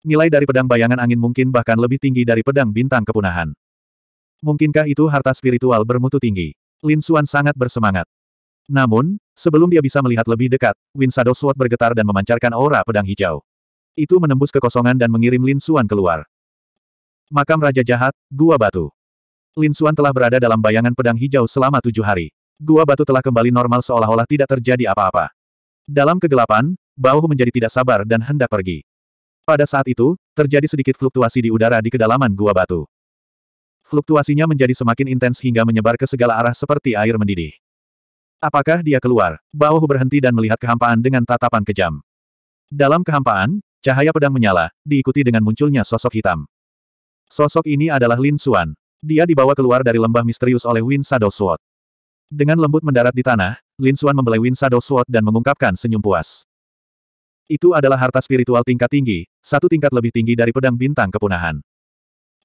Nilai dari pedang bayangan angin mungkin bahkan lebih tinggi dari pedang bintang kepunahan. Mungkinkah itu harta spiritual bermutu tinggi? Lin Xuan sangat bersemangat. Namun, sebelum dia bisa melihat lebih dekat, Win Shadow Sword bergetar dan memancarkan aura pedang hijau. Itu menembus kekosongan dan mengirim Lin Xuan keluar. Makam Raja Jahat, Gua Batu. Lin Xuan telah berada dalam bayangan pedang hijau selama tujuh hari. Gua Batu telah kembali normal seolah-olah tidak terjadi apa-apa. Dalam kegelapan, Bauhu menjadi tidak sabar dan hendak pergi. Pada saat itu, terjadi sedikit fluktuasi di udara di kedalaman gua batu. Fluktuasinya menjadi semakin intens hingga menyebar ke segala arah seperti air mendidih. Apakah dia keluar? Hu berhenti dan melihat kehampaan dengan tatapan kejam. Dalam kehampaan, cahaya pedang menyala, diikuti dengan munculnya sosok hitam. Sosok ini adalah Lin Xuan. Dia dibawa keluar dari lembah misterius oleh Win Shadow Sword. Dengan lembut mendarat di tanah, Lin Xuan membelai Win Shadow Sword dan mengungkapkan senyum puas. Itu adalah harta spiritual tingkat tinggi, satu tingkat lebih tinggi dari pedang bintang kepunahan.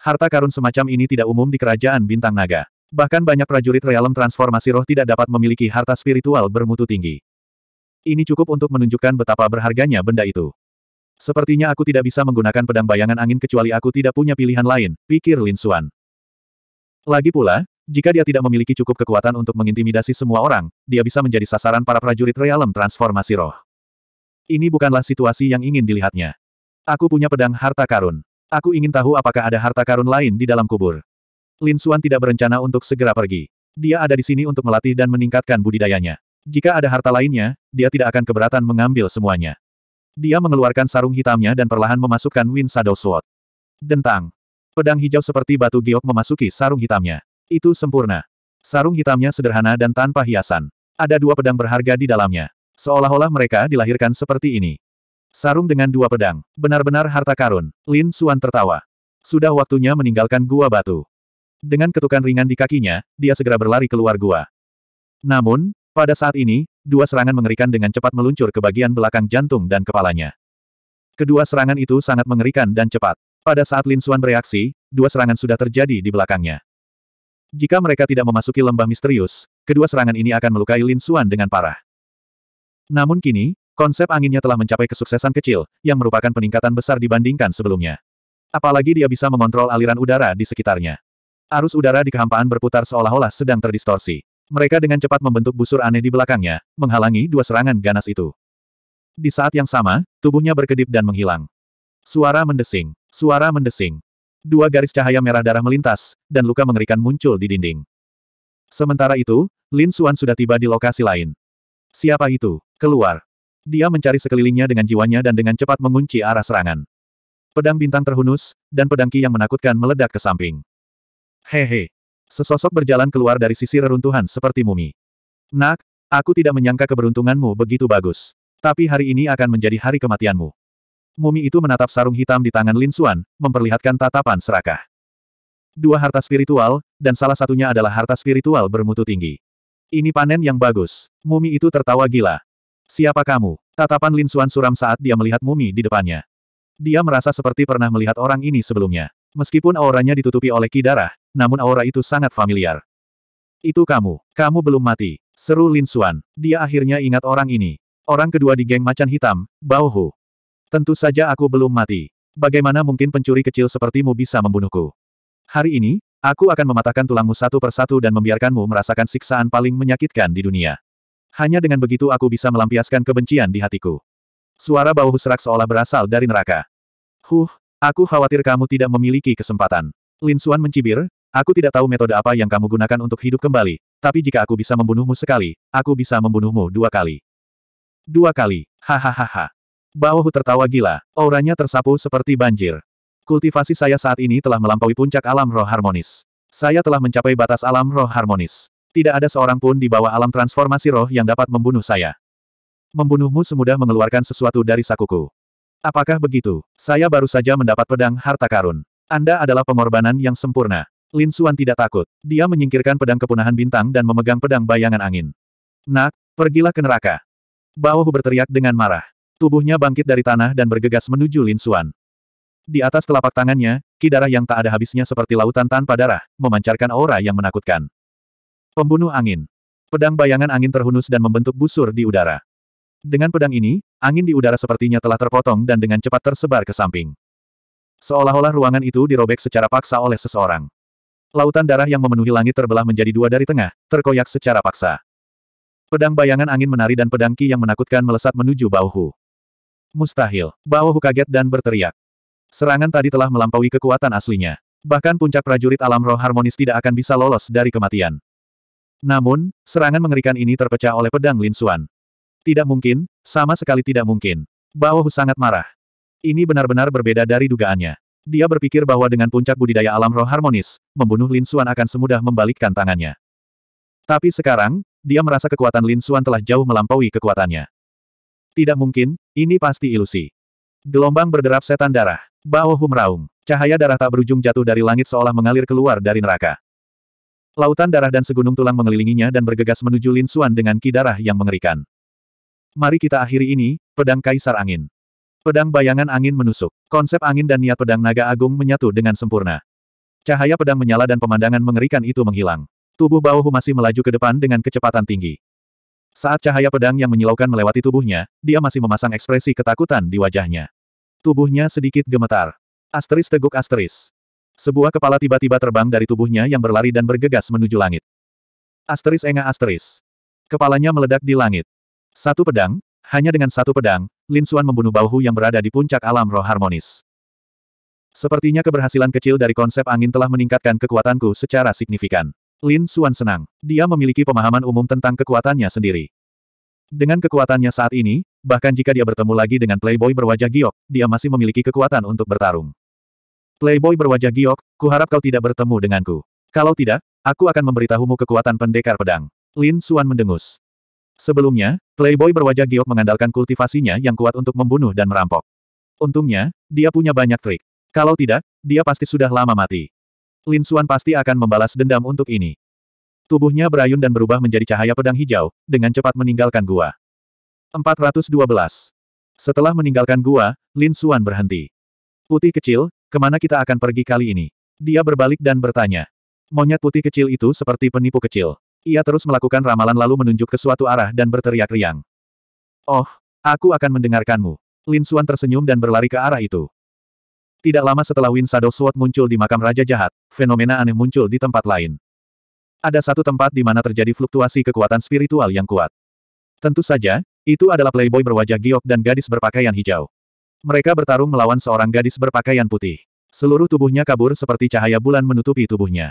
Harta karun semacam ini tidak umum di kerajaan bintang naga. Bahkan banyak prajurit realem transformasi roh tidak dapat memiliki harta spiritual bermutu tinggi. Ini cukup untuk menunjukkan betapa berharganya benda itu. Sepertinya aku tidak bisa menggunakan pedang bayangan angin kecuali aku tidak punya pilihan lain, pikir Lin Xuan. Lagi pula, jika dia tidak memiliki cukup kekuatan untuk mengintimidasi semua orang, dia bisa menjadi sasaran para prajurit realem transformasi roh. Ini bukanlah situasi yang ingin dilihatnya. Aku punya pedang harta karun. Aku ingin tahu apakah ada harta karun lain di dalam kubur. Lin Xuan tidak berencana untuk segera pergi. Dia ada di sini untuk melatih dan meningkatkan budidayanya. Jika ada harta lainnya, dia tidak akan keberatan mengambil semuanya. Dia mengeluarkan sarung hitamnya dan perlahan memasukkan Win Shadow Sword. Dentang. Pedang hijau seperti batu giok memasuki sarung hitamnya. Itu sempurna. Sarung hitamnya sederhana dan tanpa hiasan. Ada dua pedang berharga di dalamnya. Seolah-olah mereka dilahirkan seperti ini. Sarung dengan dua pedang. Benar-benar harta karun. Lin Suan tertawa. Sudah waktunya meninggalkan gua batu. Dengan ketukan ringan di kakinya, dia segera berlari keluar gua. Namun, pada saat ini, dua serangan mengerikan dengan cepat meluncur ke bagian belakang jantung dan kepalanya. Kedua serangan itu sangat mengerikan dan cepat. Pada saat Lin Suan bereaksi, dua serangan sudah terjadi di belakangnya. Jika mereka tidak memasuki lembah misterius, kedua serangan ini akan melukai Lin Suan dengan parah. Namun kini, konsep anginnya telah mencapai kesuksesan kecil, yang merupakan peningkatan besar dibandingkan sebelumnya. Apalagi dia bisa mengontrol aliran udara di sekitarnya. Arus udara di kehampaan berputar seolah-olah sedang terdistorsi. Mereka dengan cepat membentuk busur aneh di belakangnya, menghalangi dua serangan ganas itu. Di saat yang sama, tubuhnya berkedip dan menghilang. Suara mendesing, suara mendesing. Dua garis cahaya merah darah melintas, dan luka mengerikan muncul di dinding. Sementara itu, Lin Suan sudah tiba di lokasi lain. Siapa itu? Keluar. Dia mencari sekelilingnya dengan jiwanya dan dengan cepat mengunci arah serangan. Pedang bintang terhunus, dan pedang ki yang menakutkan meledak ke samping. Hehe. Sesosok berjalan keluar dari sisi reruntuhan seperti mumi. Nak, aku tidak menyangka keberuntunganmu begitu bagus. Tapi hari ini akan menjadi hari kematianmu. Mumi itu menatap sarung hitam di tangan Lin Xuan, memperlihatkan tatapan serakah. Dua harta spiritual, dan salah satunya adalah harta spiritual bermutu tinggi. Ini panen yang bagus. Mumi itu tertawa gila. Siapa kamu? Tatapan Lin Xuan suram saat dia melihat mumi di depannya. Dia merasa seperti pernah melihat orang ini sebelumnya. Meskipun auranya ditutupi oleh ki darah, namun aura itu sangat familiar. Itu kamu. Kamu belum mati. Seru Lin Xuan. Dia akhirnya ingat orang ini. Orang kedua di geng macan hitam, Bao Hu. Tentu saja aku belum mati. Bagaimana mungkin pencuri kecil sepertimu bisa membunuhku? Hari ini, aku akan mematahkan tulangmu satu persatu dan membiarkanmu merasakan siksaan paling menyakitkan di dunia. Hanya dengan begitu aku bisa melampiaskan kebencian di hatiku. Suara bau husrak seolah berasal dari neraka. Huh, aku khawatir kamu tidak memiliki kesempatan. Lin Xuan mencibir, aku tidak tahu metode apa yang kamu gunakan untuk hidup kembali, tapi jika aku bisa membunuhmu sekali, aku bisa membunuhmu dua kali. Dua kali, hahaha. Bao tertawa gila, auranya tersapu seperti banjir. Kultivasi saya saat ini telah melampaui puncak alam roh harmonis. Saya telah mencapai batas alam roh harmonis. Tidak ada seorang pun di bawah alam transformasi roh yang dapat membunuh saya. Membunuhmu semudah mengeluarkan sesuatu dari sakuku. Apakah begitu? Saya baru saja mendapat pedang harta karun. Anda adalah pengorbanan yang sempurna. Lin Xuan tidak takut. Dia menyingkirkan pedang kepunahan bintang dan memegang pedang bayangan angin. Nak, pergilah ke neraka. Bao berteriak dengan marah. Tubuhnya bangkit dari tanah dan bergegas menuju Lin Xuan. Di atas telapak tangannya, kidara yang tak ada habisnya seperti lautan tanpa darah, memancarkan aura yang menakutkan. Pembunuh angin. Pedang bayangan angin terhunus dan membentuk busur di udara. Dengan pedang ini, angin di udara sepertinya telah terpotong dan dengan cepat tersebar ke samping. Seolah-olah ruangan itu dirobek secara paksa oleh seseorang. Lautan darah yang memenuhi langit terbelah menjadi dua dari tengah, terkoyak secara paksa. Pedang bayangan angin menari dan pedang ki yang menakutkan melesat menuju bahu. Mustahil. Bauhu kaget dan berteriak. Serangan tadi telah melampaui kekuatan aslinya. Bahkan puncak prajurit alam roh harmonis tidak akan bisa lolos dari kematian. Namun, serangan mengerikan ini terpecah oleh pedang Lin Xuan. Tidak mungkin, sama sekali tidak mungkin. Bao Hu sangat marah. Ini benar-benar berbeda dari dugaannya. Dia berpikir bahwa dengan puncak budidaya alam roh harmonis, membunuh Lin Xuan akan semudah membalikkan tangannya. Tapi sekarang, dia merasa kekuatan Lin Xuan telah jauh melampaui kekuatannya. Tidak mungkin, ini pasti ilusi. Gelombang berderap setan darah. Bao Hu meraung. Cahaya darah tak berujung jatuh dari langit seolah mengalir keluar dari neraka. Lautan darah dan segunung tulang mengelilinginya dan bergegas menuju Lin Xuan dengan ki darah yang mengerikan. Mari kita akhiri ini, pedang kaisar angin. Pedang bayangan angin menusuk. Konsep angin dan niat pedang naga agung menyatu dengan sempurna. Cahaya pedang menyala dan pemandangan mengerikan itu menghilang. Tubuh Bao masih melaju ke depan dengan kecepatan tinggi. Saat cahaya pedang yang menyilaukan melewati tubuhnya, dia masih memasang ekspresi ketakutan di wajahnya. Tubuhnya sedikit gemetar. Asteris teguk asteris. Sebuah kepala tiba-tiba terbang dari tubuhnya yang berlari dan bergegas menuju langit. Asteris enga asteris. Kepalanya meledak di langit. Satu pedang, hanya dengan satu pedang, Lin Suan membunuh Bauhu yang berada di puncak alam roh harmonis. Sepertinya keberhasilan kecil dari konsep angin telah meningkatkan kekuatanku secara signifikan. Lin Suan senang. Dia memiliki pemahaman umum tentang kekuatannya sendiri. Dengan kekuatannya saat ini, bahkan jika dia bertemu lagi dengan playboy berwajah giok, dia masih memiliki kekuatan untuk bertarung. Playboy berwajah giok, kuharap kau tidak bertemu denganku. Kalau tidak, aku akan memberitahumu kekuatan pendekar pedang. Lin Suan mendengus. Sebelumnya, Playboy berwajah giok mengandalkan kultivasinya yang kuat untuk membunuh dan merampok. Untungnya, dia punya banyak trik. Kalau tidak, dia pasti sudah lama mati. Lin Suan pasti akan membalas dendam untuk ini. Tubuhnya berayun dan berubah menjadi cahaya pedang hijau, dengan cepat meninggalkan gua. 412. Setelah meninggalkan gua, Lin Suan berhenti. Putih kecil, Kemana kita akan pergi kali ini? Dia berbalik dan bertanya. Monyet putih kecil itu seperti penipu kecil. Ia terus melakukan ramalan lalu menunjuk ke suatu arah dan berteriak riang. Oh, aku akan mendengarkanmu. Lin Suan tersenyum dan berlari ke arah itu. Tidak lama setelah Win Shadow Sword muncul di makam Raja Jahat, fenomena aneh muncul di tempat lain. Ada satu tempat di mana terjadi fluktuasi kekuatan spiritual yang kuat. Tentu saja, itu adalah playboy berwajah giok dan gadis berpakaian hijau. Mereka bertarung melawan seorang gadis berpakaian putih. Seluruh tubuhnya kabur seperti cahaya bulan menutupi tubuhnya.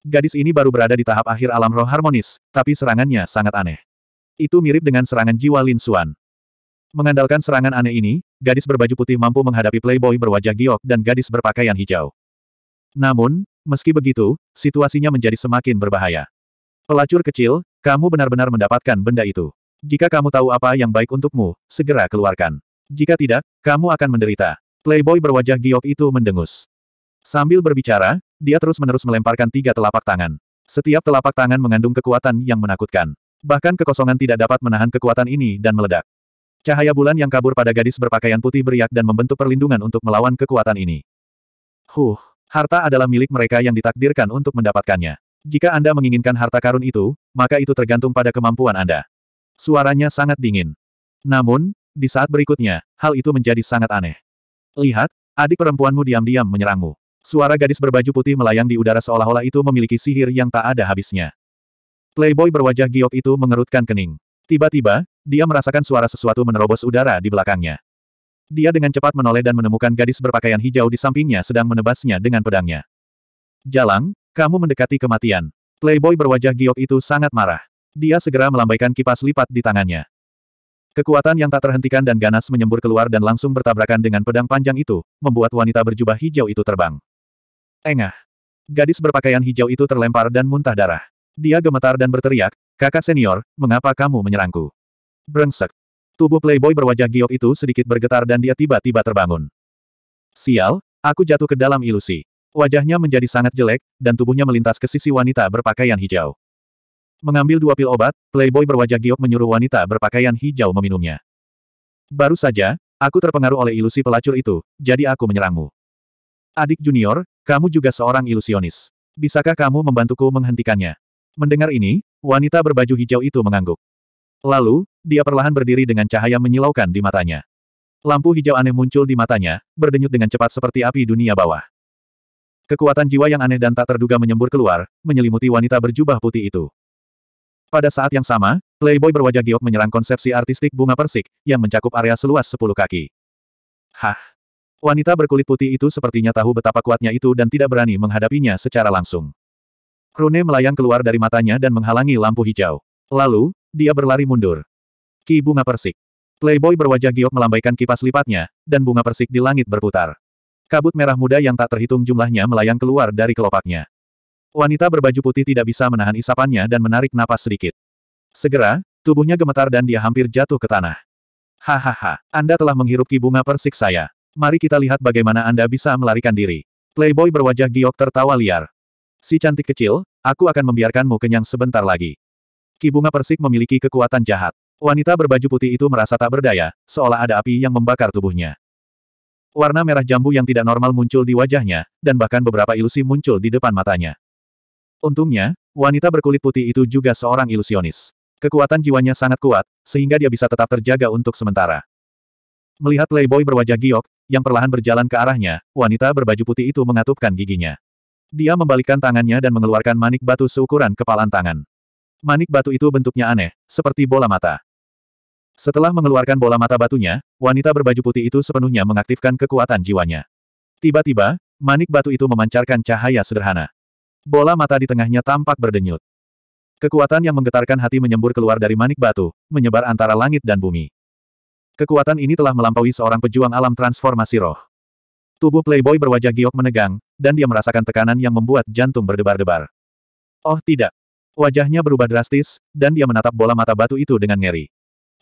Gadis ini baru berada di tahap akhir alam roh harmonis, tapi serangannya sangat aneh. Itu mirip dengan serangan jiwa Lin Xuan. Mengandalkan serangan aneh ini, gadis berbaju putih mampu menghadapi playboy berwajah giok dan gadis berpakaian hijau. Namun, meski begitu, situasinya menjadi semakin berbahaya. Pelacur kecil, kamu benar-benar mendapatkan benda itu. Jika kamu tahu apa yang baik untukmu, segera keluarkan. Jika tidak, kamu akan menderita. Playboy berwajah giok itu mendengus. Sambil berbicara, dia terus-menerus melemparkan tiga telapak tangan. Setiap telapak tangan mengandung kekuatan yang menakutkan. Bahkan kekosongan tidak dapat menahan kekuatan ini dan meledak. Cahaya bulan yang kabur pada gadis berpakaian putih beriak dan membentuk perlindungan untuk melawan kekuatan ini. Huh, harta adalah milik mereka yang ditakdirkan untuk mendapatkannya. Jika Anda menginginkan harta karun itu, maka itu tergantung pada kemampuan Anda. Suaranya sangat dingin. Namun, di saat berikutnya, hal itu menjadi sangat aneh. Lihat, adik perempuanmu diam-diam menyerangmu. Suara gadis berbaju putih melayang di udara seolah-olah itu memiliki sihir yang tak ada habisnya. Playboy berwajah giok itu mengerutkan kening. Tiba-tiba, dia merasakan suara sesuatu menerobos udara di belakangnya. Dia dengan cepat menoleh dan menemukan gadis berpakaian hijau di sampingnya sedang menebasnya dengan pedangnya. Jalang, kamu mendekati kematian. Playboy berwajah giok itu sangat marah. Dia segera melambaikan kipas lipat di tangannya. Kekuatan yang tak terhentikan dan ganas menyembur keluar dan langsung bertabrakan dengan pedang panjang itu, membuat wanita berjubah hijau itu terbang. Engah. Gadis berpakaian hijau itu terlempar dan muntah darah. Dia gemetar dan berteriak, kakak senior, mengapa kamu menyerangku? Brengsek. Tubuh playboy berwajah giok itu sedikit bergetar dan dia tiba-tiba terbangun. Sial, aku jatuh ke dalam ilusi. Wajahnya menjadi sangat jelek, dan tubuhnya melintas ke sisi wanita berpakaian hijau. Mengambil dua pil obat, playboy berwajah giok menyuruh wanita berpakaian hijau meminumnya. Baru saja, aku terpengaruh oleh ilusi pelacur itu, jadi aku menyerangmu. Adik junior, kamu juga seorang ilusionis. Bisakah kamu membantuku menghentikannya? Mendengar ini, wanita berbaju hijau itu mengangguk. Lalu, dia perlahan berdiri dengan cahaya menyilaukan di matanya. Lampu hijau aneh muncul di matanya, berdenyut dengan cepat seperti api dunia bawah. Kekuatan jiwa yang aneh dan tak terduga menyembur keluar, menyelimuti wanita berjubah putih itu. Pada saat yang sama, Playboy berwajah giok menyerang konsepsi artistik bunga persik, yang mencakup area seluas sepuluh kaki. Hah? Wanita berkulit putih itu sepertinya tahu betapa kuatnya itu dan tidak berani menghadapinya secara langsung. Rune melayang keluar dari matanya dan menghalangi lampu hijau. Lalu, dia berlari mundur. Ki bunga persik. Playboy berwajah giok melambaikan kipas lipatnya, dan bunga persik di langit berputar. Kabut merah muda yang tak terhitung jumlahnya melayang keluar dari kelopaknya. Wanita berbaju putih tidak bisa menahan isapannya dan menarik napas sedikit. Segera, tubuhnya gemetar dan dia hampir jatuh ke tanah. Hahaha, Anda telah menghirup ki bunga persik saya. Mari kita lihat bagaimana Anda bisa melarikan diri. Playboy berwajah giok tertawa liar. Si cantik kecil, aku akan membiarkanmu kenyang sebentar lagi. Ki bunga persik memiliki kekuatan jahat. Wanita berbaju putih itu merasa tak berdaya, seolah ada api yang membakar tubuhnya. Warna merah jambu yang tidak normal muncul di wajahnya, dan bahkan beberapa ilusi muncul di depan matanya. Untungnya, wanita berkulit putih itu juga seorang ilusionis. Kekuatan jiwanya sangat kuat, sehingga dia bisa tetap terjaga untuk sementara. Melihat playboy berwajah giok, yang perlahan berjalan ke arahnya, wanita berbaju putih itu mengatupkan giginya. Dia membalikkan tangannya dan mengeluarkan manik batu seukuran kepalan tangan. Manik batu itu bentuknya aneh, seperti bola mata. Setelah mengeluarkan bola mata batunya, wanita berbaju putih itu sepenuhnya mengaktifkan kekuatan jiwanya. Tiba-tiba, manik batu itu memancarkan cahaya sederhana. Bola mata di tengahnya tampak berdenyut. Kekuatan yang menggetarkan hati menyembur keluar dari manik batu, menyebar antara langit dan bumi. Kekuatan ini telah melampaui seorang pejuang alam transformasi roh. Tubuh Playboy berwajah giok menegang, dan dia merasakan tekanan yang membuat jantung berdebar-debar. Oh tidak. Wajahnya berubah drastis, dan dia menatap bola mata batu itu dengan ngeri.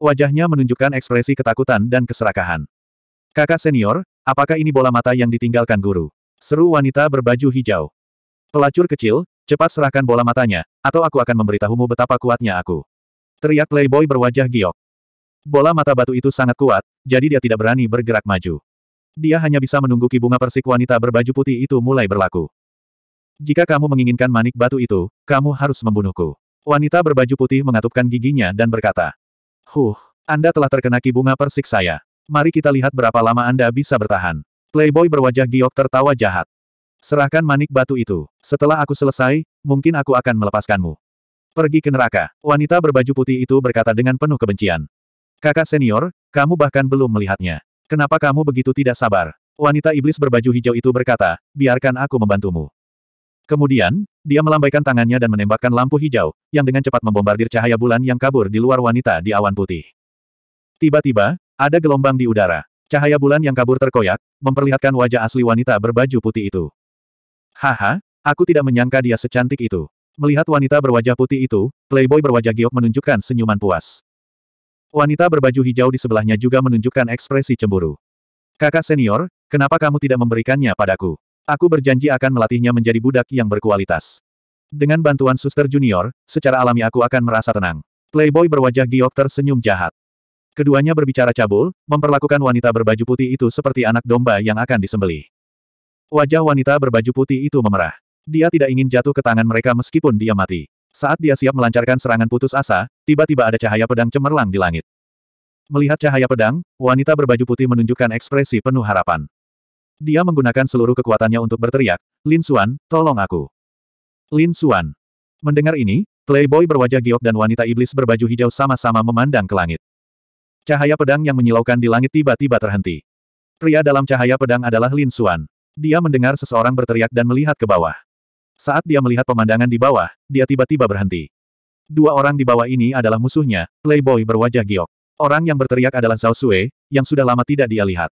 Wajahnya menunjukkan ekspresi ketakutan dan keserakahan. Kakak senior, apakah ini bola mata yang ditinggalkan guru? Seru wanita berbaju hijau. Pelacur kecil, cepat serahkan bola matanya, atau aku akan memberitahumu betapa kuatnya aku. Teriak playboy berwajah giok. Bola mata batu itu sangat kuat, jadi dia tidak berani bergerak maju. Dia hanya bisa menunggu kibunga persik wanita berbaju putih itu mulai berlaku. Jika kamu menginginkan manik batu itu, kamu harus membunuhku. Wanita berbaju putih mengatupkan giginya dan berkata, Huh, Anda telah terkena kibunga persik saya. Mari kita lihat berapa lama Anda bisa bertahan. Playboy berwajah giok tertawa jahat. Serahkan manik batu itu. Setelah aku selesai, mungkin aku akan melepaskanmu. Pergi ke neraka. Wanita berbaju putih itu berkata dengan penuh kebencian. Kakak senior, kamu bahkan belum melihatnya. Kenapa kamu begitu tidak sabar? Wanita iblis berbaju hijau itu berkata, biarkan aku membantumu. Kemudian, dia melambaikan tangannya dan menembakkan lampu hijau, yang dengan cepat membombardir cahaya bulan yang kabur di luar wanita di awan putih. Tiba-tiba, ada gelombang di udara. Cahaya bulan yang kabur terkoyak, memperlihatkan wajah asli wanita berbaju putih itu. Haha, aku tidak menyangka dia secantik itu. Melihat wanita berwajah putih itu, playboy berwajah giok menunjukkan senyuman puas. Wanita berbaju hijau di sebelahnya juga menunjukkan ekspresi cemburu. Kakak senior, kenapa kamu tidak memberikannya padaku? Aku berjanji akan melatihnya menjadi budak yang berkualitas. Dengan bantuan suster junior, secara alami aku akan merasa tenang. Playboy berwajah giok tersenyum jahat. Keduanya berbicara cabul, memperlakukan wanita berbaju putih itu seperti anak domba yang akan disembelih. Wajah wanita berbaju putih itu memerah. Dia tidak ingin jatuh ke tangan mereka meskipun dia mati. Saat dia siap melancarkan serangan putus asa, tiba-tiba ada cahaya pedang cemerlang di langit. Melihat cahaya pedang, wanita berbaju putih menunjukkan ekspresi penuh harapan. Dia menggunakan seluruh kekuatannya untuk berteriak, Lin Xuan, tolong aku. Lin Xuan. Mendengar ini, playboy berwajah giok dan wanita iblis berbaju hijau sama-sama memandang ke langit. Cahaya pedang yang menyilaukan di langit tiba-tiba terhenti. Pria dalam cahaya pedang adalah Lin Xuan. Dia mendengar seseorang berteriak dan melihat ke bawah. Saat dia melihat pemandangan di bawah, dia tiba-tiba berhenti. Dua orang di bawah ini adalah musuhnya, playboy berwajah giok. Orang yang berteriak adalah Zhao Sue, yang sudah lama tidak dia lihat.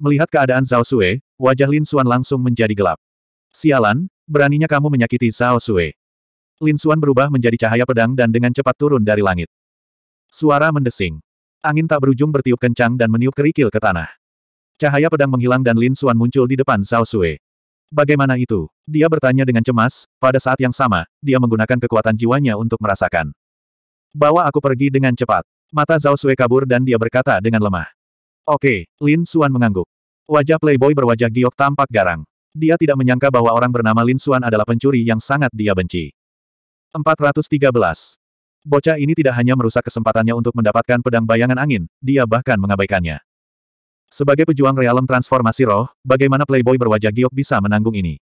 Melihat keadaan Zhao Sue, wajah Lin Xuan langsung menjadi gelap. Sialan, beraninya kamu menyakiti Zhao Sue. Lin Xuan berubah menjadi cahaya pedang dan dengan cepat turun dari langit. Suara mendesing. Angin tak berujung bertiup kencang dan meniup kerikil ke tanah. Cahaya pedang menghilang dan Lin Xuan muncul di depan Zhao Sui. Bagaimana itu? Dia bertanya dengan cemas, pada saat yang sama, dia menggunakan kekuatan jiwanya untuk merasakan. Bawa aku pergi dengan cepat. Mata Zhao Sui kabur dan dia berkata dengan lemah. Oke, Lin Xuan mengangguk. Wajah playboy berwajah giok tampak garang. Dia tidak menyangka bahwa orang bernama Lin Xuan adalah pencuri yang sangat dia benci. 413. Bocah ini tidak hanya merusak kesempatannya untuk mendapatkan pedang bayangan angin, dia bahkan mengabaikannya. Sebagai pejuang realem transformasi roh, bagaimana playboy berwajah giok bisa menanggung ini?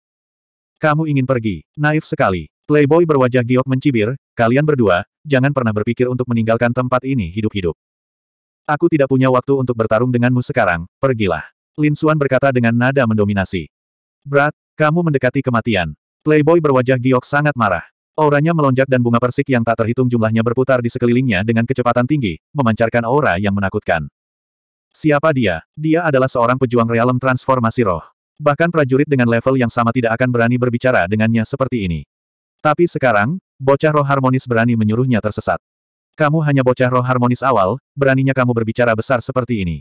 Kamu ingin pergi, naif sekali. Playboy berwajah giok mencibir, kalian berdua, jangan pernah berpikir untuk meninggalkan tempat ini hidup-hidup. Aku tidak punya waktu untuk bertarung denganmu sekarang, pergilah. Lin Xuan berkata dengan nada mendominasi. Brat, kamu mendekati kematian. Playboy berwajah giok sangat marah. Auranya melonjak dan bunga persik yang tak terhitung jumlahnya berputar di sekelilingnya dengan kecepatan tinggi, memancarkan aura yang menakutkan. Siapa dia? Dia adalah seorang pejuang realem transformasi roh. Bahkan prajurit dengan level yang sama tidak akan berani berbicara dengannya seperti ini. Tapi sekarang, bocah roh harmonis berani menyuruhnya tersesat. Kamu hanya bocah roh harmonis awal, beraninya kamu berbicara besar seperti ini.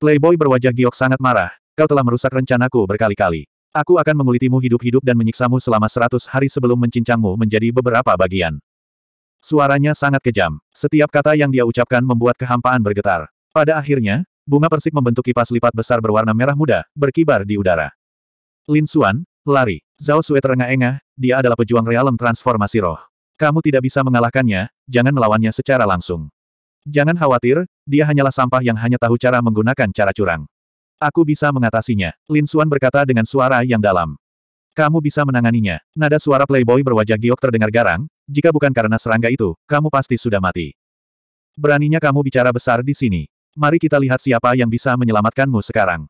Playboy berwajah giok sangat marah, kau telah merusak rencanaku berkali-kali. Aku akan mengulitimu hidup-hidup dan menyiksamu selama seratus hari sebelum mencincangmu menjadi beberapa bagian. Suaranya sangat kejam. Setiap kata yang dia ucapkan membuat kehampaan bergetar. Pada akhirnya, bunga persik membentuk kipas lipat besar berwarna merah muda, berkibar di udara. Lin Xuan, lari. Zhao Sue terengah-engah, dia adalah pejuang realem transformasi roh. Kamu tidak bisa mengalahkannya, jangan melawannya secara langsung. Jangan khawatir, dia hanyalah sampah yang hanya tahu cara menggunakan cara curang. Aku bisa mengatasinya, Lin Xuan berkata dengan suara yang dalam. Kamu bisa menanganinya. Nada suara playboy berwajah giok terdengar garang, jika bukan karena serangga itu, kamu pasti sudah mati. Beraninya kamu bicara besar di sini. Mari kita lihat siapa yang bisa menyelamatkanmu sekarang.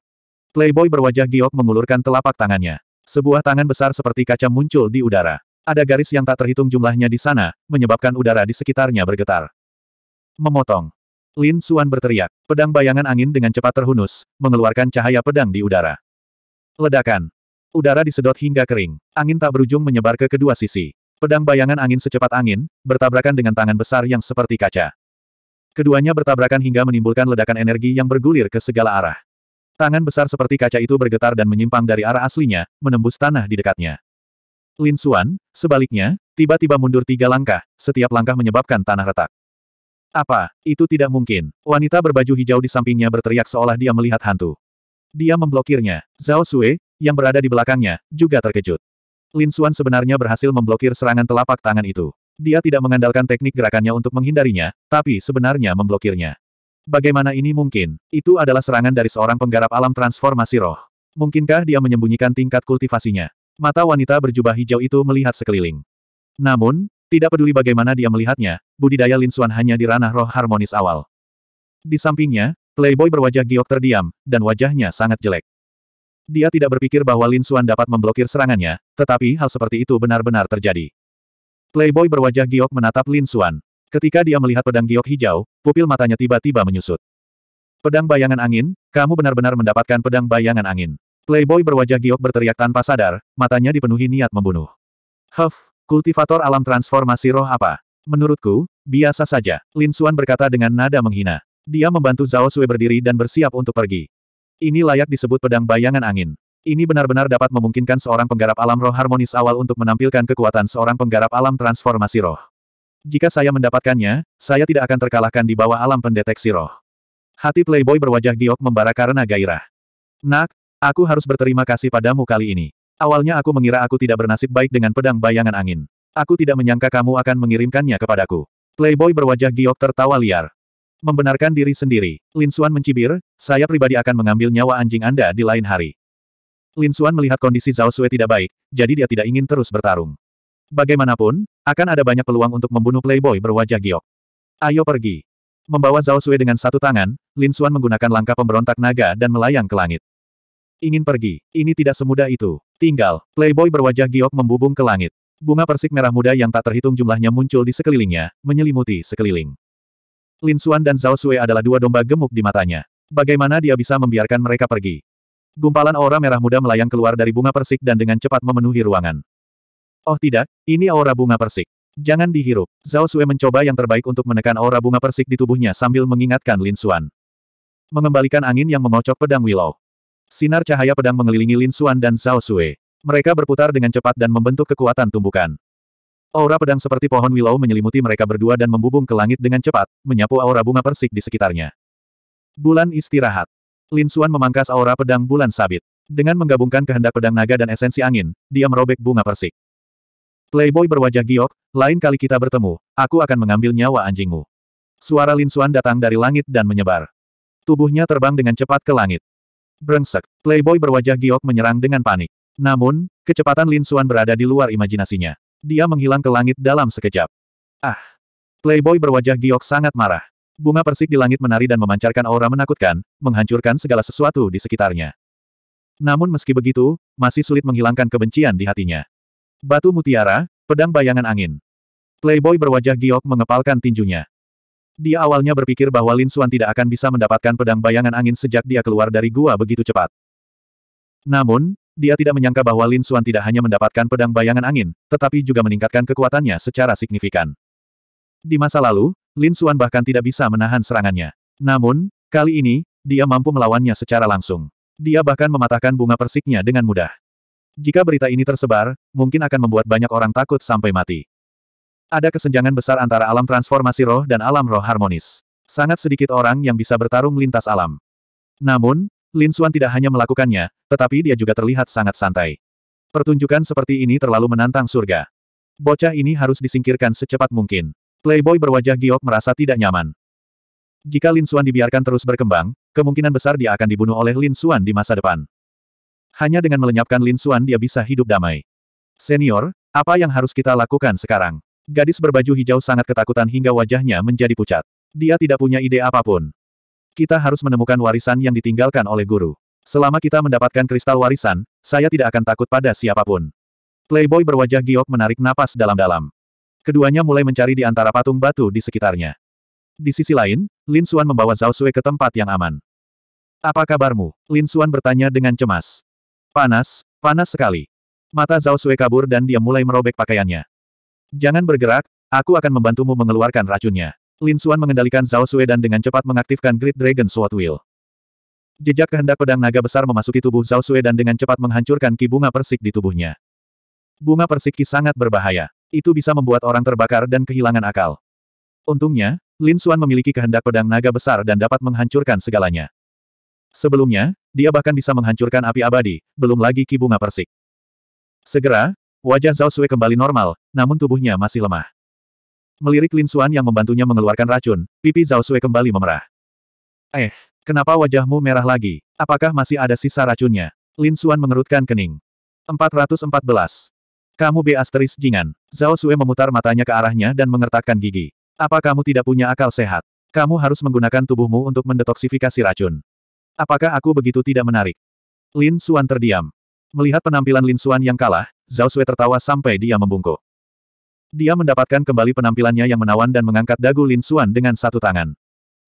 Playboy berwajah giok mengulurkan telapak tangannya. Sebuah tangan besar seperti kaca muncul di udara. Ada garis yang tak terhitung jumlahnya di sana, menyebabkan udara di sekitarnya bergetar. Memotong. Lin Suan berteriak. Pedang bayangan angin dengan cepat terhunus, mengeluarkan cahaya pedang di udara. Ledakan. Udara disedot hingga kering. Angin tak berujung menyebar ke kedua sisi. Pedang bayangan angin secepat angin, bertabrakan dengan tangan besar yang seperti kaca. Keduanya bertabrakan hingga menimbulkan ledakan energi yang bergulir ke segala arah. Tangan besar seperti kaca itu bergetar dan menyimpang dari arah aslinya, menembus tanah di dekatnya. Lin Xuan, sebaliknya, tiba-tiba mundur tiga langkah, setiap langkah menyebabkan tanah retak. Apa, itu tidak mungkin. Wanita berbaju hijau di sampingnya berteriak seolah dia melihat hantu. Dia memblokirnya. Zhao Sui, yang berada di belakangnya, juga terkejut. Lin Xuan sebenarnya berhasil memblokir serangan telapak tangan itu. Dia tidak mengandalkan teknik gerakannya untuk menghindarinya, tapi sebenarnya memblokirnya. Bagaimana ini mungkin? Itu adalah serangan dari seorang penggarap alam transformasi roh. Mungkinkah dia menyembunyikan tingkat kultivasinya? Mata wanita berjubah hijau itu melihat sekeliling. Namun, tidak peduli bagaimana dia melihatnya, budidaya Lin Xuan hanya di ranah roh harmonis awal. Di sampingnya, Playboy berwajah giok terdiam, dan wajahnya sangat jelek. Dia tidak berpikir bahwa Lin Xuan dapat memblokir serangannya, tetapi hal seperti itu benar-benar terjadi. Playboy berwajah giok menatap Lin Xuan. Ketika dia melihat pedang giok hijau, pupil matanya tiba-tiba menyusut. Pedang bayangan angin, kamu benar-benar mendapatkan pedang bayangan angin. Playboy berwajah giok berteriak tanpa sadar, matanya dipenuhi niat membunuh. Huff, kultivator alam transformasi roh apa? Menurutku, biasa saja, Lin Xuan berkata dengan nada menghina. Dia membantu Zhao Sui berdiri dan bersiap untuk pergi. Ini layak disebut pedang bayangan angin. Ini benar-benar dapat memungkinkan seorang penggarap alam roh harmonis awal untuk menampilkan kekuatan seorang penggarap alam transformasi roh. Jika saya mendapatkannya, saya tidak akan terkalahkan di bawah alam pendeteksi roh. Hati playboy berwajah giok membara karena gairah. Nak, aku harus berterima kasih padamu kali ini. Awalnya aku mengira aku tidak bernasib baik dengan pedang bayangan angin. Aku tidak menyangka kamu akan mengirimkannya kepadaku. Playboy berwajah giok tertawa liar. Membenarkan diri sendiri, Lin Suan mencibir, saya pribadi akan mengambil nyawa anjing Anda di lain hari. Lin Xuan melihat kondisi Zhao Sui tidak baik, jadi dia tidak ingin terus bertarung. Bagaimanapun, akan ada banyak peluang untuk membunuh playboy berwajah giok. Ayo pergi. Membawa Zhao Sui dengan satu tangan, Lin Xuan menggunakan langkah pemberontak naga dan melayang ke langit. Ingin pergi, ini tidak semudah itu. Tinggal, playboy berwajah giok membubung ke langit. Bunga persik merah muda yang tak terhitung jumlahnya muncul di sekelilingnya, menyelimuti sekeliling. Lin Xuan dan Zhao Sui adalah dua domba gemuk di matanya. Bagaimana dia bisa membiarkan mereka pergi? Gumpalan aura merah muda melayang keluar dari bunga persik dan dengan cepat memenuhi ruangan. Oh tidak, ini aura bunga persik. Jangan dihirup. Zhao Sue mencoba yang terbaik untuk menekan aura bunga persik di tubuhnya sambil mengingatkan Lin Xuan. Mengembalikan angin yang mengocok pedang Willow. Sinar cahaya pedang mengelilingi Lin Xuan dan Zhao Sue. Mereka berputar dengan cepat dan membentuk kekuatan tumbukan. Aura pedang seperti pohon willow menyelimuti mereka berdua dan membubung ke langit dengan cepat, menyapu aura bunga persik di sekitarnya. Bulan istirahat. Lin Xuan memangkas aura pedang bulan sabit. Dengan menggabungkan kehendak pedang naga dan esensi angin, dia merobek bunga persik. Playboy berwajah giok, lain kali kita bertemu, aku akan mengambil nyawa anjingmu. Suara Lin Xuan datang dari langit dan menyebar. Tubuhnya terbang dengan cepat ke langit. Brengsek, Playboy berwajah giok menyerang dengan panik. Namun, kecepatan Lin Xuan berada di luar imajinasinya. Dia menghilang ke langit dalam sekejap. Ah! Playboy berwajah giok sangat marah. Bunga persik di langit menari dan memancarkan aura menakutkan, menghancurkan segala sesuatu di sekitarnya. Namun meski begitu, masih sulit menghilangkan kebencian di hatinya. Batu mutiara, pedang bayangan angin. Playboy berwajah giok mengepalkan tinjunya. Dia awalnya berpikir bahwa Lin Xuan tidak akan bisa mendapatkan pedang bayangan angin sejak dia keluar dari gua begitu cepat. Namun, dia tidak menyangka bahwa Lin Xuan tidak hanya mendapatkan pedang bayangan angin, tetapi juga meningkatkan kekuatannya secara signifikan. Di masa lalu, Lin Suan bahkan tidak bisa menahan serangannya. Namun, kali ini, dia mampu melawannya secara langsung. Dia bahkan mematahkan bunga persiknya dengan mudah. Jika berita ini tersebar, mungkin akan membuat banyak orang takut sampai mati. Ada kesenjangan besar antara alam transformasi roh dan alam roh harmonis. Sangat sedikit orang yang bisa bertarung lintas alam. Namun, Lin Suan tidak hanya melakukannya, tetapi dia juga terlihat sangat santai. Pertunjukan seperti ini terlalu menantang surga. Bocah ini harus disingkirkan secepat mungkin. Playboy berwajah giok merasa tidak nyaman. Jika Lin Suan dibiarkan terus berkembang, kemungkinan besar dia akan dibunuh oleh Lin Suan di masa depan. Hanya dengan melenyapkan Lin Suan dia bisa hidup damai. Senior, apa yang harus kita lakukan sekarang? Gadis berbaju hijau sangat ketakutan hingga wajahnya menjadi pucat. Dia tidak punya ide apapun. Kita harus menemukan warisan yang ditinggalkan oleh guru. Selama kita mendapatkan kristal warisan, saya tidak akan takut pada siapapun. Playboy berwajah giok menarik napas dalam-dalam keduanya mulai mencari di antara patung batu di sekitarnya. Di sisi lain, Lin Xuan membawa Zhao Sui ke tempat yang aman. Apa kabarmu? Lin Xuan bertanya dengan cemas. Panas, panas sekali. Mata Zhao Sui kabur dan dia mulai merobek pakaiannya. Jangan bergerak, aku akan membantumu mengeluarkan racunnya. Lin Xuan mengendalikan Zhao Sui dan dengan cepat mengaktifkan Great Dragon Sword Wheel. Jejak kehendak pedang naga besar memasuki tubuh Zhao Sui dan dengan cepat menghancurkan ki bunga persik di tubuhnya. Bunga persik ki sangat berbahaya. Itu bisa membuat orang terbakar dan kehilangan akal. Untungnya, Lin Xuan memiliki kehendak pedang naga besar dan dapat menghancurkan segalanya. Sebelumnya, dia bahkan bisa menghancurkan api abadi, belum lagi ki persik. Segera, wajah Zhao Sui kembali normal, namun tubuhnya masih lemah. Melirik Lin Xuan yang membantunya mengeluarkan racun, pipi Zhao Sui kembali memerah. Eh, kenapa wajahmu merah lagi? Apakah masih ada sisa racunnya? Lin Xuan mengerutkan kening. 414. Kamu B asteris jingan. Zhao Sue memutar matanya ke arahnya dan mengertakkan gigi. Apa kamu tidak punya akal sehat? Kamu harus menggunakan tubuhmu untuk mendetoksifikasi racun. Apakah aku begitu tidak menarik? Lin Xuan terdiam. Melihat penampilan Lin Xuan yang kalah, Zhao Sue tertawa sampai dia membungkuk. Dia mendapatkan kembali penampilannya yang menawan dan mengangkat dagu Lin Xuan dengan satu tangan.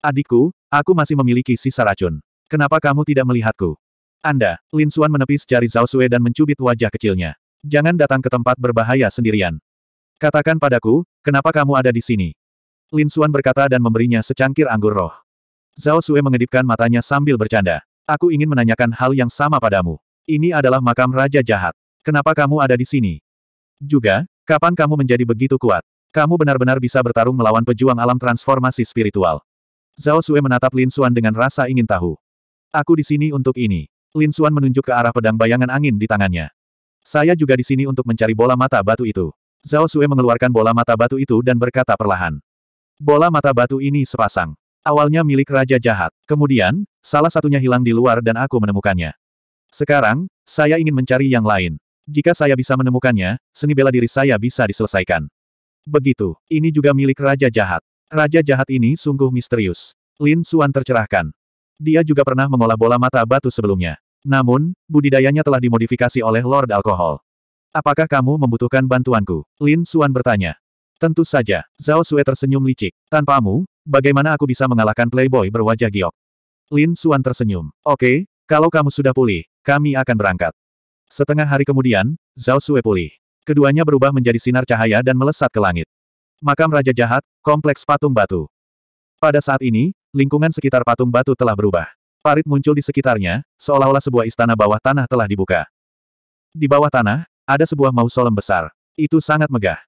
Adikku, aku masih memiliki sisa racun. Kenapa kamu tidak melihatku? Anda, Lin Xuan menepis jari Zhao Sue dan mencubit wajah kecilnya. Jangan datang ke tempat berbahaya sendirian. Katakan padaku, kenapa kamu ada di sini? Lin Xuan berkata dan memberinya secangkir anggur roh. Zhao Sue mengedipkan matanya sambil bercanda. Aku ingin menanyakan hal yang sama padamu. Ini adalah makam Raja Jahat. Kenapa kamu ada di sini? Juga, kapan kamu menjadi begitu kuat? Kamu benar-benar bisa bertarung melawan pejuang alam transformasi spiritual. Zhao Sue menatap Lin Xuan dengan rasa ingin tahu. Aku di sini untuk ini. Lin Xuan menunjuk ke arah pedang bayangan angin di tangannya. Saya juga di sini untuk mencari bola mata batu itu. Zhao Sue mengeluarkan bola mata batu itu dan berkata perlahan. Bola mata batu ini sepasang. Awalnya milik Raja Jahat. Kemudian, salah satunya hilang di luar dan aku menemukannya. Sekarang, saya ingin mencari yang lain. Jika saya bisa menemukannya, seni bela diri saya bisa diselesaikan. Begitu, ini juga milik Raja Jahat. Raja Jahat ini sungguh misterius. Lin Suan tercerahkan. Dia juga pernah mengolah bola mata batu sebelumnya. Namun, budidayanya telah dimodifikasi oleh Lord Alkohol. Apakah kamu membutuhkan bantuanku? Lin Suan bertanya. Tentu saja, Zhao Sue tersenyum licik. Tanpamu, bagaimana aku bisa mengalahkan playboy berwajah giok? Lin Suan tersenyum. Oke, kalau kamu sudah pulih, kami akan berangkat. Setengah hari kemudian, Zhao Sue pulih. Keduanya berubah menjadi sinar cahaya dan melesat ke langit. Makam Raja Jahat, Kompleks Patung Batu. Pada saat ini, lingkungan sekitar patung batu telah berubah. Parit muncul di sekitarnya, seolah-olah sebuah istana bawah tanah telah dibuka. Di bawah tanah, ada sebuah mausolem besar. Itu sangat megah.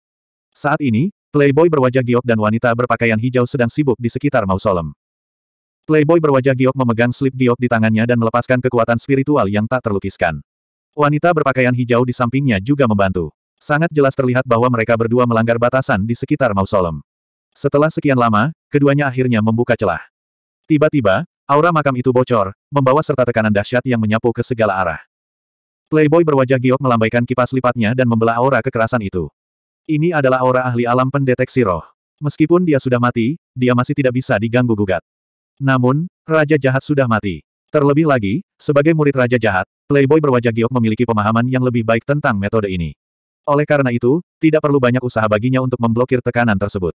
Saat ini, playboy berwajah giok dan wanita berpakaian hijau sedang sibuk di sekitar mausolem. Playboy berwajah giok memegang slip giok di tangannya dan melepaskan kekuatan spiritual yang tak terlukiskan. Wanita berpakaian hijau di sampingnya juga membantu. Sangat jelas terlihat bahwa mereka berdua melanggar batasan di sekitar mausolem. Setelah sekian lama, keduanya akhirnya membuka celah. Tiba-tiba, Aura makam itu bocor, membawa serta tekanan dahsyat yang menyapu ke segala arah. Playboy berwajah giok melambaikan kipas lipatnya dan membelah aura kekerasan itu. Ini adalah aura ahli alam pendeteksi roh. Meskipun dia sudah mati, dia masih tidak bisa diganggu-gugat. Namun, Raja Jahat sudah mati. Terlebih lagi, sebagai murid Raja Jahat, Playboy berwajah giok memiliki pemahaman yang lebih baik tentang metode ini. Oleh karena itu, tidak perlu banyak usaha baginya untuk memblokir tekanan tersebut.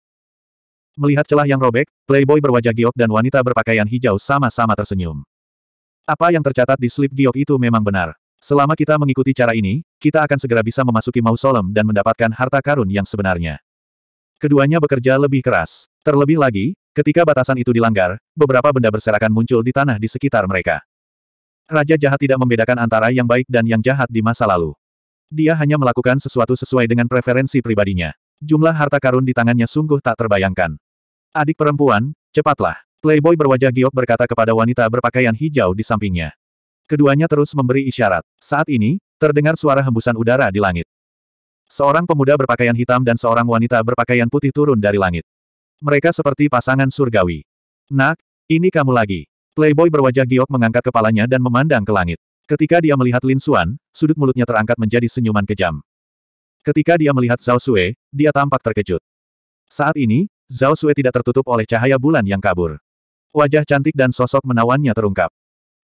Melihat celah yang robek, playboy berwajah giok dan wanita berpakaian hijau sama-sama tersenyum. Apa yang tercatat di slip giok itu memang benar. Selama kita mengikuti cara ini, kita akan segera bisa memasuki mausolem dan mendapatkan harta karun yang sebenarnya. Keduanya bekerja lebih keras. Terlebih lagi, ketika batasan itu dilanggar, beberapa benda berserakan muncul di tanah di sekitar mereka. Raja jahat tidak membedakan antara yang baik dan yang jahat di masa lalu. Dia hanya melakukan sesuatu sesuai dengan preferensi pribadinya. Jumlah harta karun di tangannya sungguh tak terbayangkan. Adik perempuan, cepatlah. Playboy berwajah giok berkata kepada wanita berpakaian hijau di sampingnya. Keduanya terus memberi isyarat. Saat ini, terdengar suara hembusan udara di langit. Seorang pemuda berpakaian hitam dan seorang wanita berpakaian putih turun dari langit. Mereka seperti pasangan surgawi. Nak, ini kamu lagi. Playboy berwajah giok mengangkat kepalanya dan memandang ke langit. Ketika dia melihat Lin Xuan, sudut mulutnya terangkat menjadi senyuman kejam. Ketika dia melihat Zhao Sue, dia tampak terkejut. Saat ini, Zhao Sui tidak tertutup oleh cahaya bulan yang kabur. Wajah cantik dan sosok menawannya terungkap.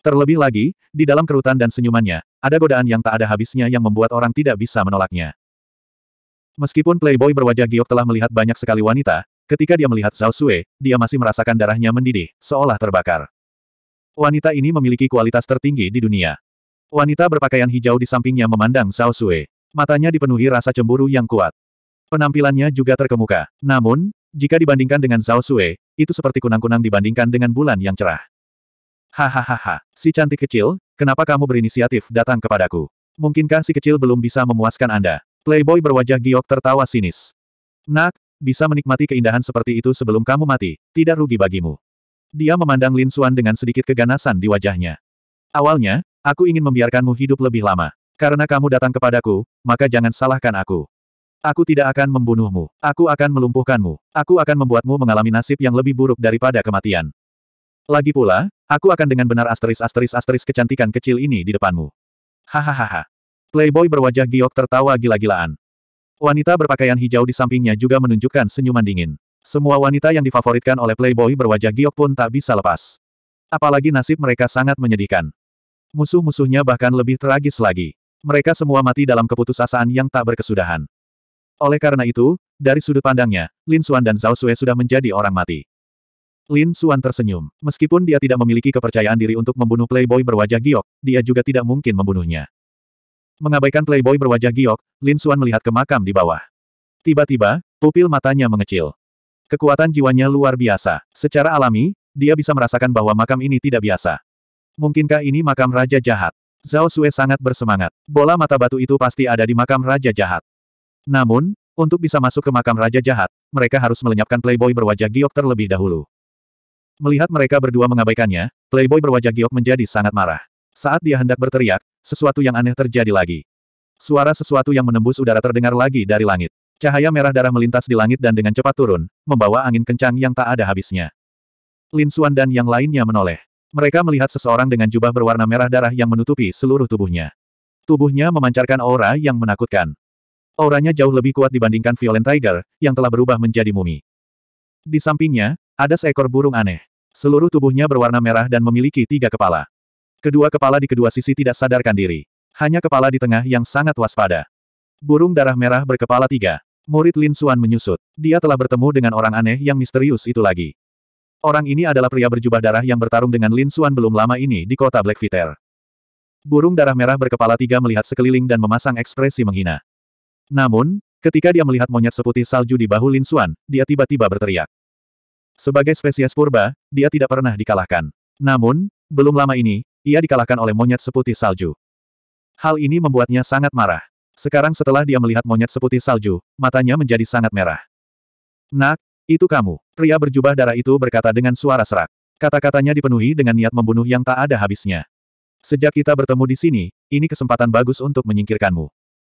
Terlebih lagi, di dalam kerutan dan senyumannya, ada godaan yang tak ada habisnya yang membuat orang tidak bisa menolaknya. Meskipun playboy berwajah giok telah melihat banyak sekali wanita, ketika dia melihat Zhao Sui, dia masih merasakan darahnya mendidih, seolah terbakar. Wanita ini memiliki kualitas tertinggi di dunia. Wanita berpakaian hijau di sampingnya memandang Zhao Sui. Matanya dipenuhi rasa cemburu yang kuat. Penampilannya juga terkemuka. Namun, jika dibandingkan dengan Zhao Sue, itu seperti kunang-kunang dibandingkan dengan bulan yang cerah. Hahaha, si cantik kecil, kenapa kamu berinisiatif datang kepadaku? Mungkinkah si kecil belum bisa memuaskan Anda? Playboy berwajah giok tertawa sinis. Nak, bisa menikmati keindahan seperti itu sebelum kamu mati, tidak rugi bagimu. Dia memandang Lin Xuan dengan sedikit keganasan di wajahnya. Awalnya, aku ingin membiarkanmu hidup lebih lama. Karena kamu datang kepadaku, maka jangan salahkan aku. Aku tidak akan membunuhmu. Aku akan melumpuhkanmu. Aku akan membuatmu mengalami nasib yang lebih buruk daripada kematian. Lagi pula, aku akan dengan benar asteris asteris asteris kecantikan kecil ini di depanmu. Hahaha. Playboy berwajah giok tertawa gila-gilaan. Wanita berpakaian hijau di sampingnya juga menunjukkan senyuman dingin. Semua wanita yang difavoritkan oleh Playboy berwajah giok pun tak bisa lepas. Apalagi nasib mereka sangat menyedihkan. Musuh-musuhnya bahkan lebih tragis lagi. Mereka semua mati dalam keputusasaan yang tak berkesudahan. Oleh karena itu, dari sudut pandangnya, Lin Xuan dan Zhao Sue sudah menjadi orang mati. Lin Xuan tersenyum. Meskipun dia tidak memiliki kepercayaan diri untuk membunuh playboy berwajah giok, dia juga tidak mungkin membunuhnya. Mengabaikan playboy berwajah giok, Lin Xuan melihat ke makam di bawah. Tiba-tiba, pupil matanya mengecil. Kekuatan jiwanya luar biasa. Secara alami, dia bisa merasakan bahwa makam ini tidak biasa. Mungkinkah ini makam Raja Jahat? Zhao Sue sangat bersemangat. Bola mata batu itu pasti ada di makam Raja Jahat. Namun, untuk bisa masuk ke makam Raja Jahat, mereka harus melenyapkan Playboy berwajah giok terlebih dahulu. Melihat mereka berdua mengabaikannya, Playboy berwajah giok menjadi sangat marah. Saat dia hendak berteriak, sesuatu yang aneh terjadi lagi. Suara sesuatu yang menembus udara terdengar lagi dari langit. Cahaya merah darah melintas di langit dan dengan cepat turun, membawa angin kencang yang tak ada habisnya. Lin Xuan dan yang lainnya menoleh. Mereka melihat seseorang dengan jubah berwarna merah darah yang menutupi seluruh tubuhnya. Tubuhnya memancarkan aura yang menakutkan. Auranya jauh lebih kuat dibandingkan Violent Tiger, yang telah berubah menjadi mumi. Di sampingnya, ada seekor burung aneh. Seluruh tubuhnya berwarna merah dan memiliki tiga kepala. Kedua kepala di kedua sisi tidak sadarkan diri. Hanya kepala di tengah yang sangat waspada. Burung darah merah berkepala tiga. Murid Lin Xuan menyusut. Dia telah bertemu dengan orang aneh yang misterius itu lagi. Orang ini adalah pria berjubah darah yang bertarung dengan Lin Xuan belum lama ini di kota Blackfeather. Burung darah merah berkepala tiga melihat sekeliling dan memasang ekspresi menghina. Namun, ketika dia melihat monyet seputih salju di bahu Lin Xuan, dia tiba-tiba berteriak. Sebagai spesies purba, dia tidak pernah dikalahkan. Namun, belum lama ini, ia dikalahkan oleh monyet seputih salju. Hal ini membuatnya sangat marah. Sekarang setelah dia melihat monyet seputih salju, matanya menjadi sangat merah. Nak, itu kamu. Pria berjubah darah itu berkata dengan suara serak. Kata-katanya dipenuhi dengan niat membunuh yang tak ada habisnya. Sejak kita bertemu di sini, ini kesempatan bagus untuk menyingkirkanmu.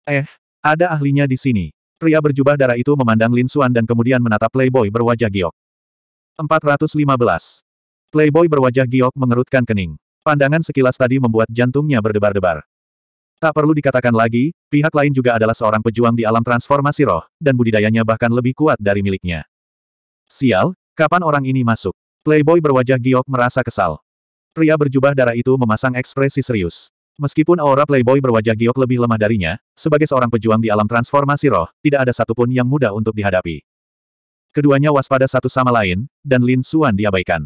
Eh, ada ahlinya di sini. Pria berjubah darah itu memandang Lin Xuan dan kemudian menatap Playboy berwajah giok. 415. Playboy berwajah giok mengerutkan kening. Pandangan sekilas tadi membuat jantungnya berdebar-debar. Tak perlu dikatakan lagi, pihak lain juga adalah seorang pejuang di alam transformasi roh, dan budidayanya bahkan lebih kuat dari miliknya. Sial, kapan orang ini masuk? Playboy berwajah giok merasa kesal. Pria berjubah darah itu memasang ekspresi serius. Meskipun aura playboy berwajah giok lebih lemah darinya, sebagai seorang pejuang di alam transformasi roh, tidak ada satupun yang mudah untuk dihadapi. Keduanya waspada satu sama lain, dan Lin Xuan diabaikan.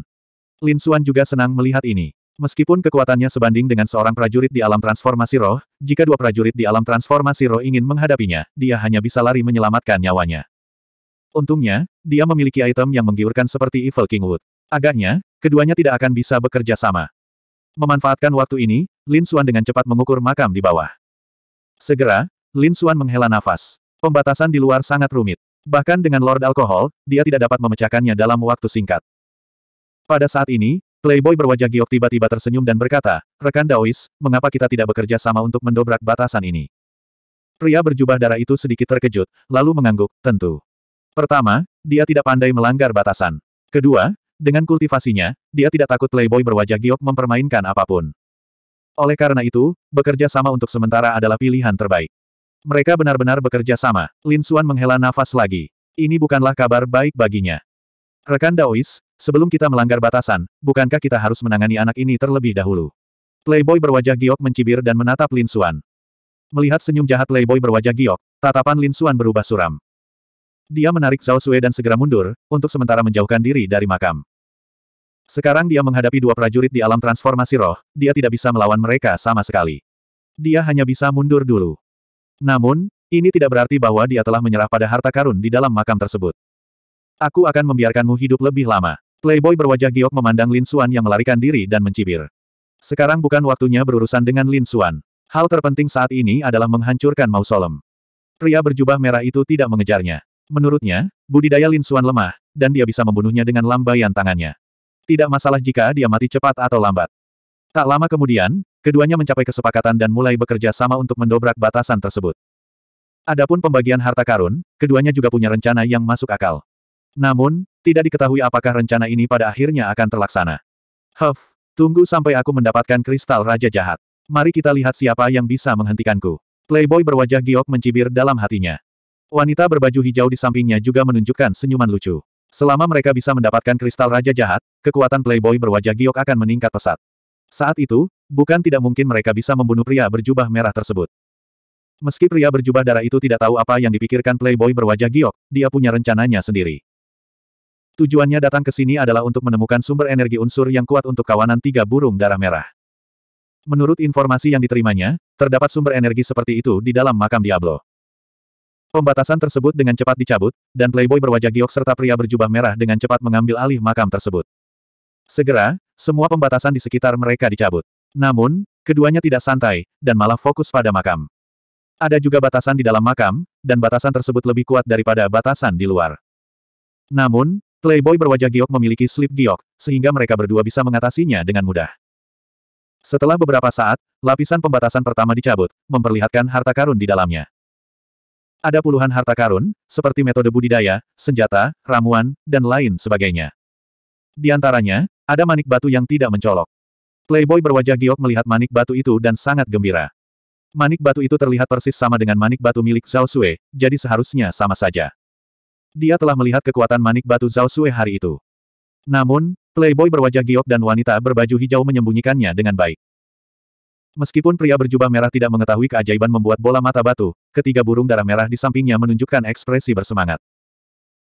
Lin Xuan juga senang melihat ini. Meskipun kekuatannya sebanding dengan seorang prajurit di alam transformasi roh, jika dua prajurit di alam transformasi roh ingin menghadapinya, dia hanya bisa lari menyelamatkan nyawanya. Untungnya, dia memiliki item yang menggiurkan seperti Evil King Wood. Agaknya, keduanya tidak akan bisa bekerja sama. Memanfaatkan waktu ini, Lin Xuan dengan cepat mengukur makam di bawah. Segera, Lin Xuan menghela nafas. Pembatasan di luar sangat rumit. Bahkan dengan Lord Alkohol, dia tidak dapat memecahkannya dalam waktu singkat. Pada saat ini, Playboy berwajah giok tiba-tiba tersenyum dan berkata, Rekan Daois, mengapa kita tidak bekerja sama untuk mendobrak batasan ini? Pria berjubah darah itu sedikit terkejut, lalu mengangguk, tentu. Pertama, dia tidak pandai melanggar batasan. Kedua, dengan kultivasinya, dia tidak takut playboy berwajah giok mempermainkan apapun. Oleh karena itu, bekerja sama untuk sementara adalah pilihan terbaik. Mereka benar-benar bekerja sama. Lin Xuan menghela nafas lagi. Ini bukanlah kabar baik baginya. Rekan Daois, sebelum kita melanggar batasan, bukankah kita harus menangani anak ini terlebih dahulu? Playboy berwajah giok mencibir dan menatap Lin Xuan. Melihat senyum jahat Playboy berwajah giok, tatapan Lin Xuan berubah suram. Dia menarik Zhao Sui dan segera mundur, untuk sementara menjauhkan diri dari makam. Sekarang dia menghadapi dua prajurit di alam transformasi roh, dia tidak bisa melawan mereka sama sekali. Dia hanya bisa mundur dulu. Namun, ini tidak berarti bahwa dia telah menyerah pada harta karun di dalam makam tersebut. Aku akan membiarkanmu hidup lebih lama. Playboy berwajah giok memandang Lin Xuan yang melarikan diri dan mencibir. Sekarang bukan waktunya berurusan dengan Lin Xuan. Hal terpenting saat ini adalah menghancurkan mausolem. Pria berjubah merah itu tidak mengejarnya. Menurutnya, budidaya Lin Suan lemah, dan dia bisa membunuhnya dengan lambaian tangannya. Tidak masalah jika dia mati cepat atau lambat. Tak lama kemudian, keduanya mencapai kesepakatan dan mulai bekerja sama untuk mendobrak batasan tersebut. Adapun pembagian harta karun, keduanya juga punya rencana yang masuk akal. Namun, tidak diketahui apakah rencana ini pada akhirnya akan terlaksana. Huff, tunggu sampai aku mendapatkan kristal Raja Jahat. Mari kita lihat siapa yang bisa menghentikanku. Playboy berwajah giok mencibir dalam hatinya. Wanita berbaju hijau di sampingnya juga menunjukkan senyuman lucu. Selama mereka bisa mendapatkan kristal Raja Jahat, kekuatan playboy berwajah giok akan meningkat pesat. Saat itu, bukan tidak mungkin mereka bisa membunuh pria berjubah merah tersebut. Meski pria berjubah darah itu tidak tahu apa yang dipikirkan playboy berwajah giok, dia punya rencananya sendiri. Tujuannya datang ke sini adalah untuk menemukan sumber energi unsur yang kuat untuk kawanan tiga burung darah merah. Menurut informasi yang diterimanya, terdapat sumber energi seperti itu di dalam makam Diablo. Pembatasan tersebut dengan cepat dicabut, dan playboy berwajah giok serta pria berjubah merah dengan cepat mengambil alih makam tersebut. Segera, semua pembatasan di sekitar mereka dicabut. Namun, keduanya tidak santai, dan malah fokus pada makam. Ada juga batasan di dalam makam, dan batasan tersebut lebih kuat daripada batasan di luar. Namun, Playboy berwajah giok memiliki slip giok, sehingga mereka berdua bisa mengatasinya dengan mudah. Setelah beberapa saat, lapisan pembatasan pertama dicabut, memperlihatkan harta karun di dalamnya. Ada puluhan harta karun, seperti metode budidaya, senjata, ramuan, dan lain sebagainya. Di antaranya, ada manik batu yang tidak mencolok. Playboy berwajah giok melihat manik batu itu dan sangat gembira. Manik batu itu terlihat persis sama dengan manik batu milik Zhao Sui, jadi seharusnya sama saja. Dia telah melihat kekuatan manik batu Zhao Sui hari itu. Namun, Playboy berwajah giok dan wanita berbaju hijau menyembunyikannya dengan baik. Meskipun pria berjubah merah tidak mengetahui keajaiban membuat bola mata batu, ketiga burung darah merah di sampingnya menunjukkan ekspresi bersemangat.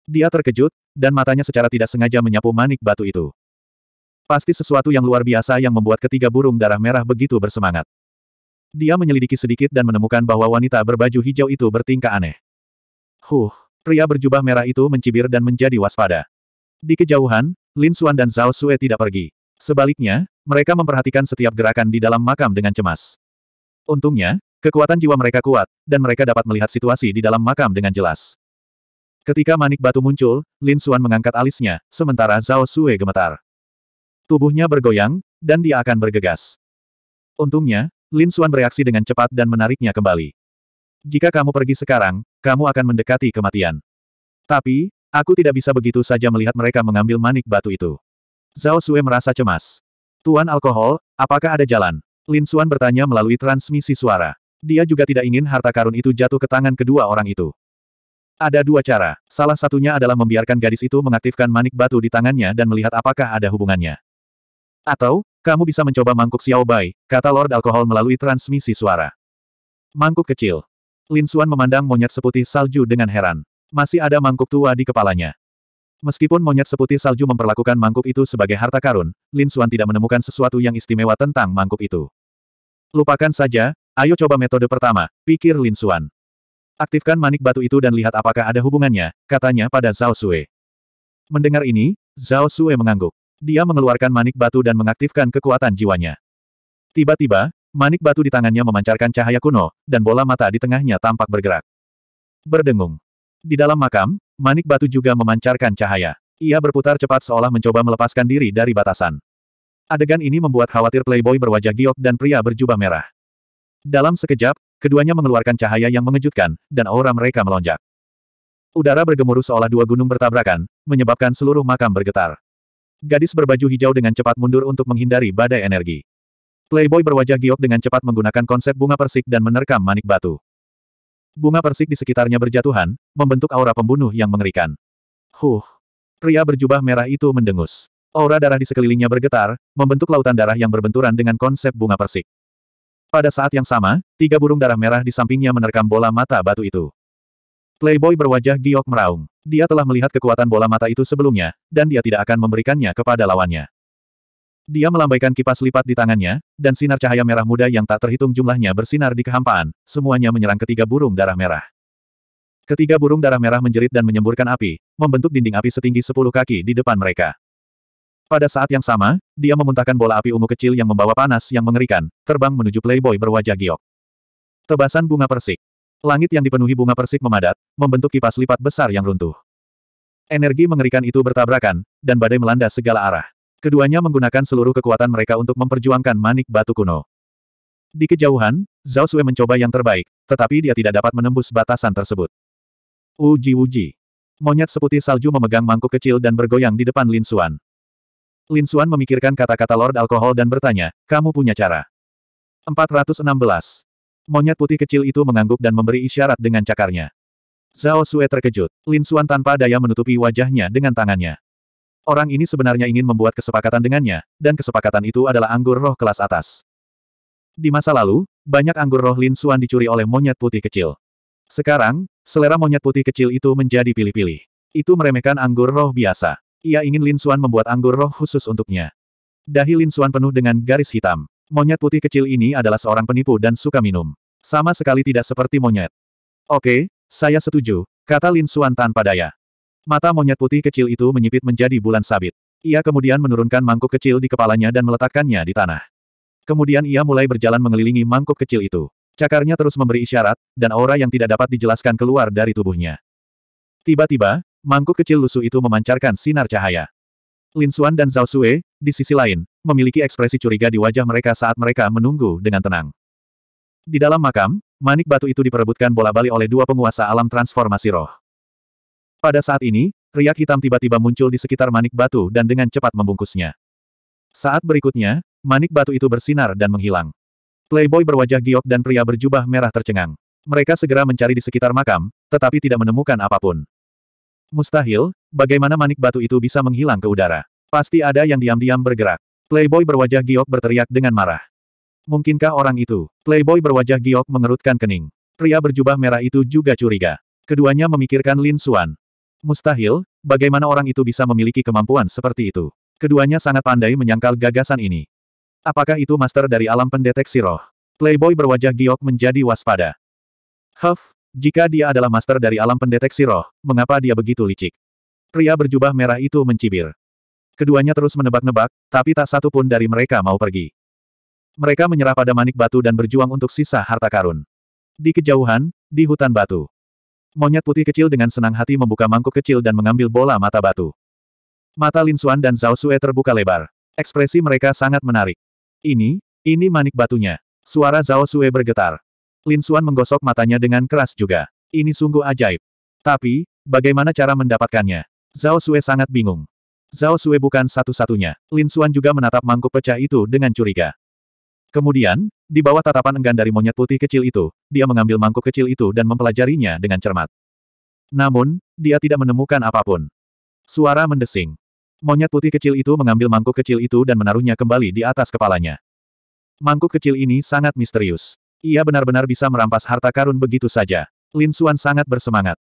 Dia terkejut, dan matanya secara tidak sengaja menyapu manik batu itu. Pasti sesuatu yang luar biasa yang membuat ketiga burung darah merah begitu bersemangat. Dia menyelidiki sedikit dan menemukan bahwa wanita berbaju hijau itu bertingkah aneh. Huh, pria berjubah merah itu mencibir dan menjadi waspada. Di kejauhan, Lin Suan dan Zhao Sue tidak pergi. Sebaliknya, mereka memperhatikan setiap gerakan di dalam makam dengan cemas. Untungnya, kekuatan jiwa mereka kuat, dan mereka dapat melihat situasi di dalam makam dengan jelas. Ketika manik batu muncul, Lin Suan mengangkat alisnya, sementara Zhao Sue gemetar. Tubuhnya bergoyang, dan dia akan bergegas. Untungnya, Lin Suan bereaksi dengan cepat dan menariknya kembali. Jika kamu pergi sekarang, kamu akan mendekati kematian. Tapi, aku tidak bisa begitu saja melihat mereka mengambil manik batu itu. Zhao Sue merasa cemas. Tuan Alkohol, apakah ada jalan? Lin Xuan bertanya melalui transmisi suara. Dia juga tidak ingin harta karun itu jatuh ke tangan kedua orang itu. Ada dua cara. Salah satunya adalah membiarkan gadis itu mengaktifkan manik batu di tangannya dan melihat apakah ada hubungannya. Atau, kamu bisa mencoba mangkuk Xiao Bai, kata Lord Alkohol melalui transmisi suara. Mangkuk kecil. Lin Xuan memandang monyet seputih salju dengan heran. Masih ada mangkuk tua di kepalanya. Meskipun monyet seputih salju memperlakukan mangkuk itu sebagai harta karun, Lin Xuan tidak menemukan sesuatu yang istimewa tentang mangkuk itu. Lupakan saja, ayo coba metode pertama, pikir Lin Xuan. Aktifkan manik batu itu dan lihat apakah ada hubungannya, katanya pada Zhao Sue. Mendengar ini, Zhao Sue mengangguk. Dia mengeluarkan manik batu dan mengaktifkan kekuatan jiwanya. Tiba-tiba, manik batu di tangannya memancarkan cahaya kuno, dan bola mata di tengahnya tampak bergerak. Berdengung. Di dalam makam, Manik batu juga memancarkan cahaya. Ia berputar cepat seolah mencoba melepaskan diri dari batasan. Adegan ini membuat khawatir playboy berwajah giok dan pria berjubah merah. Dalam sekejap, keduanya mengeluarkan cahaya yang mengejutkan, dan aura mereka melonjak. Udara bergemuruh seolah dua gunung bertabrakan, menyebabkan seluruh makam bergetar. Gadis berbaju hijau dengan cepat mundur untuk menghindari badai energi. Playboy berwajah giok dengan cepat menggunakan konsep bunga persik dan menerkam manik batu. Bunga persik di sekitarnya berjatuhan, membentuk aura pembunuh yang mengerikan. Huh! Pria berjubah merah itu mendengus. Aura darah di sekelilingnya bergetar, membentuk lautan darah yang berbenturan dengan konsep bunga persik. Pada saat yang sama, tiga burung darah merah di sampingnya menerkam bola mata batu itu. Playboy berwajah giok meraung. Dia telah melihat kekuatan bola mata itu sebelumnya, dan dia tidak akan memberikannya kepada lawannya. Dia melambaikan kipas lipat di tangannya, dan sinar cahaya merah muda yang tak terhitung jumlahnya bersinar di kehampaan, semuanya menyerang ketiga burung darah merah. Ketiga burung darah merah menjerit dan menyemburkan api, membentuk dinding api setinggi sepuluh kaki di depan mereka. Pada saat yang sama, dia memuntahkan bola api ungu kecil yang membawa panas yang mengerikan, terbang menuju playboy berwajah giok. Tebasan bunga persik. Langit yang dipenuhi bunga persik memadat, membentuk kipas lipat besar yang runtuh. Energi mengerikan itu bertabrakan, dan badai melanda segala arah. Keduanya menggunakan seluruh kekuatan mereka untuk memperjuangkan manik batu kuno. Di kejauhan, Zhao Sui mencoba yang terbaik, tetapi dia tidak dapat menembus batasan tersebut. Uji-uji. Monyet seputih salju memegang mangkuk kecil dan bergoyang di depan Lin Xuan. Lin Xuan memikirkan kata-kata Lord Alkohol dan bertanya, kamu punya cara. 416. Monyet putih kecil itu mengangguk dan memberi isyarat dengan cakarnya. Zhao Sui terkejut. Lin Xuan tanpa daya menutupi wajahnya dengan tangannya. Orang ini sebenarnya ingin membuat kesepakatan dengannya, dan kesepakatan itu adalah anggur roh kelas atas. Di masa lalu, banyak anggur roh Lin Suan dicuri oleh monyet putih kecil. Sekarang, selera monyet putih kecil itu menjadi pilih-pilih. Itu meremehkan anggur roh biasa. Ia ingin Lin Suan membuat anggur roh khusus untuknya. Dahi Lin Suan penuh dengan garis hitam. Monyet putih kecil ini adalah seorang penipu dan suka minum. Sama sekali tidak seperti monyet. Oke, saya setuju, kata Lin Suan tanpa daya. Mata monyet putih kecil itu menyipit menjadi bulan sabit. Ia kemudian menurunkan mangkuk kecil di kepalanya dan meletakkannya di tanah. Kemudian ia mulai berjalan mengelilingi mangkuk kecil itu. Cakarnya terus memberi isyarat, dan aura yang tidak dapat dijelaskan keluar dari tubuhnya. Tiba-tiba, mangkuk kecil lusuh itu memancarkan sinar cahaya. Lin Xuan dan Zhao Sue, di sisi lain, memiliki ekspresi curiga di wajah mereka saat mereka menunggu dengan tenang. Di dalam makam, manik batu itu diperebutkan bola-bali oleh dua penguasa alam transformasi roh. Pada saat ini, riak hitam tiba-tiba muncul di sekitar manik batu dan dengan cepat membungkusnya. Saat berikutnya, manik batu itu bersinar dan menghilang. Playboy berwajah giok dan pria berjubah merah tercengang. Mereka segera mencari di sekitar makam, tetapi tidak menemukan apapun. Mustahil, bagaimana manik batu itu bisa menghilang ke udara. Pasti ada yang diam-diam bergerak. Playboy berwajah giok berteriak dengan marah. Mungkinkah orang itu? Playboy berwajah giok mengerutkan kening. Pria berjubah merah itu juga curiga. Keduanya memikirkan Lin Suan. Mustahil, bagaimana orang itu bisa memiliki kemampuan seperti itu? Keduanya sangat pandai menyangkal gagasan ini. Apakah itu master dari alam pendeteksi roh? Playboy berwajah giok menjadi waspada. Huff, jika dia adalah master dari alam pendeteksi roh, mengapa dia begitu licik? Pria berjubah merah itu mencibir. Keduanya terus menebak-nebak, tapi tak satu pun dari mereka mau pergi. Mereka menyerah pada manik batu dan berjuang untuk sisa harta karun. Di kejauhan, di hutan batu. Monyet putih kecil dengan senang hati membuka mangkuk kecil dan mengambil bola mata batu. Mata Lin Xuan dan Zhao Sue terbuka lebar. Ekspresi mereka sangat menarik. Ini, ini manik batunya. Suara Zhao Sue bergetar. Lin Xuan menggosok matanya dengan keras juga. Ini sungguh ajaib. Tapi, bagaimana cara mendapatkannya? Zhao Sue sangat bingung. Zhao Sue bukan satu-satunya. Lin Xuan juga menatap mangkuk pecah itu dengan curiga. Kemudian, di bawah tatapan enggan dari monyet putih kecil itu, dia mengambil mangkuk kecil itu dan mempelajarinya dengan cermat. Namun, dia tidak menemukan apapun. Suara mendesing. Monyet putih kecil itu mengambil mangkuk kecil itu dan menaruhnya kembali di atas kepalanya. Mangkuk kecil ini sangat misterius. Ia benar-benar bisa merampas harta karun begitu saja. Lin Xuan sangat bersemangat.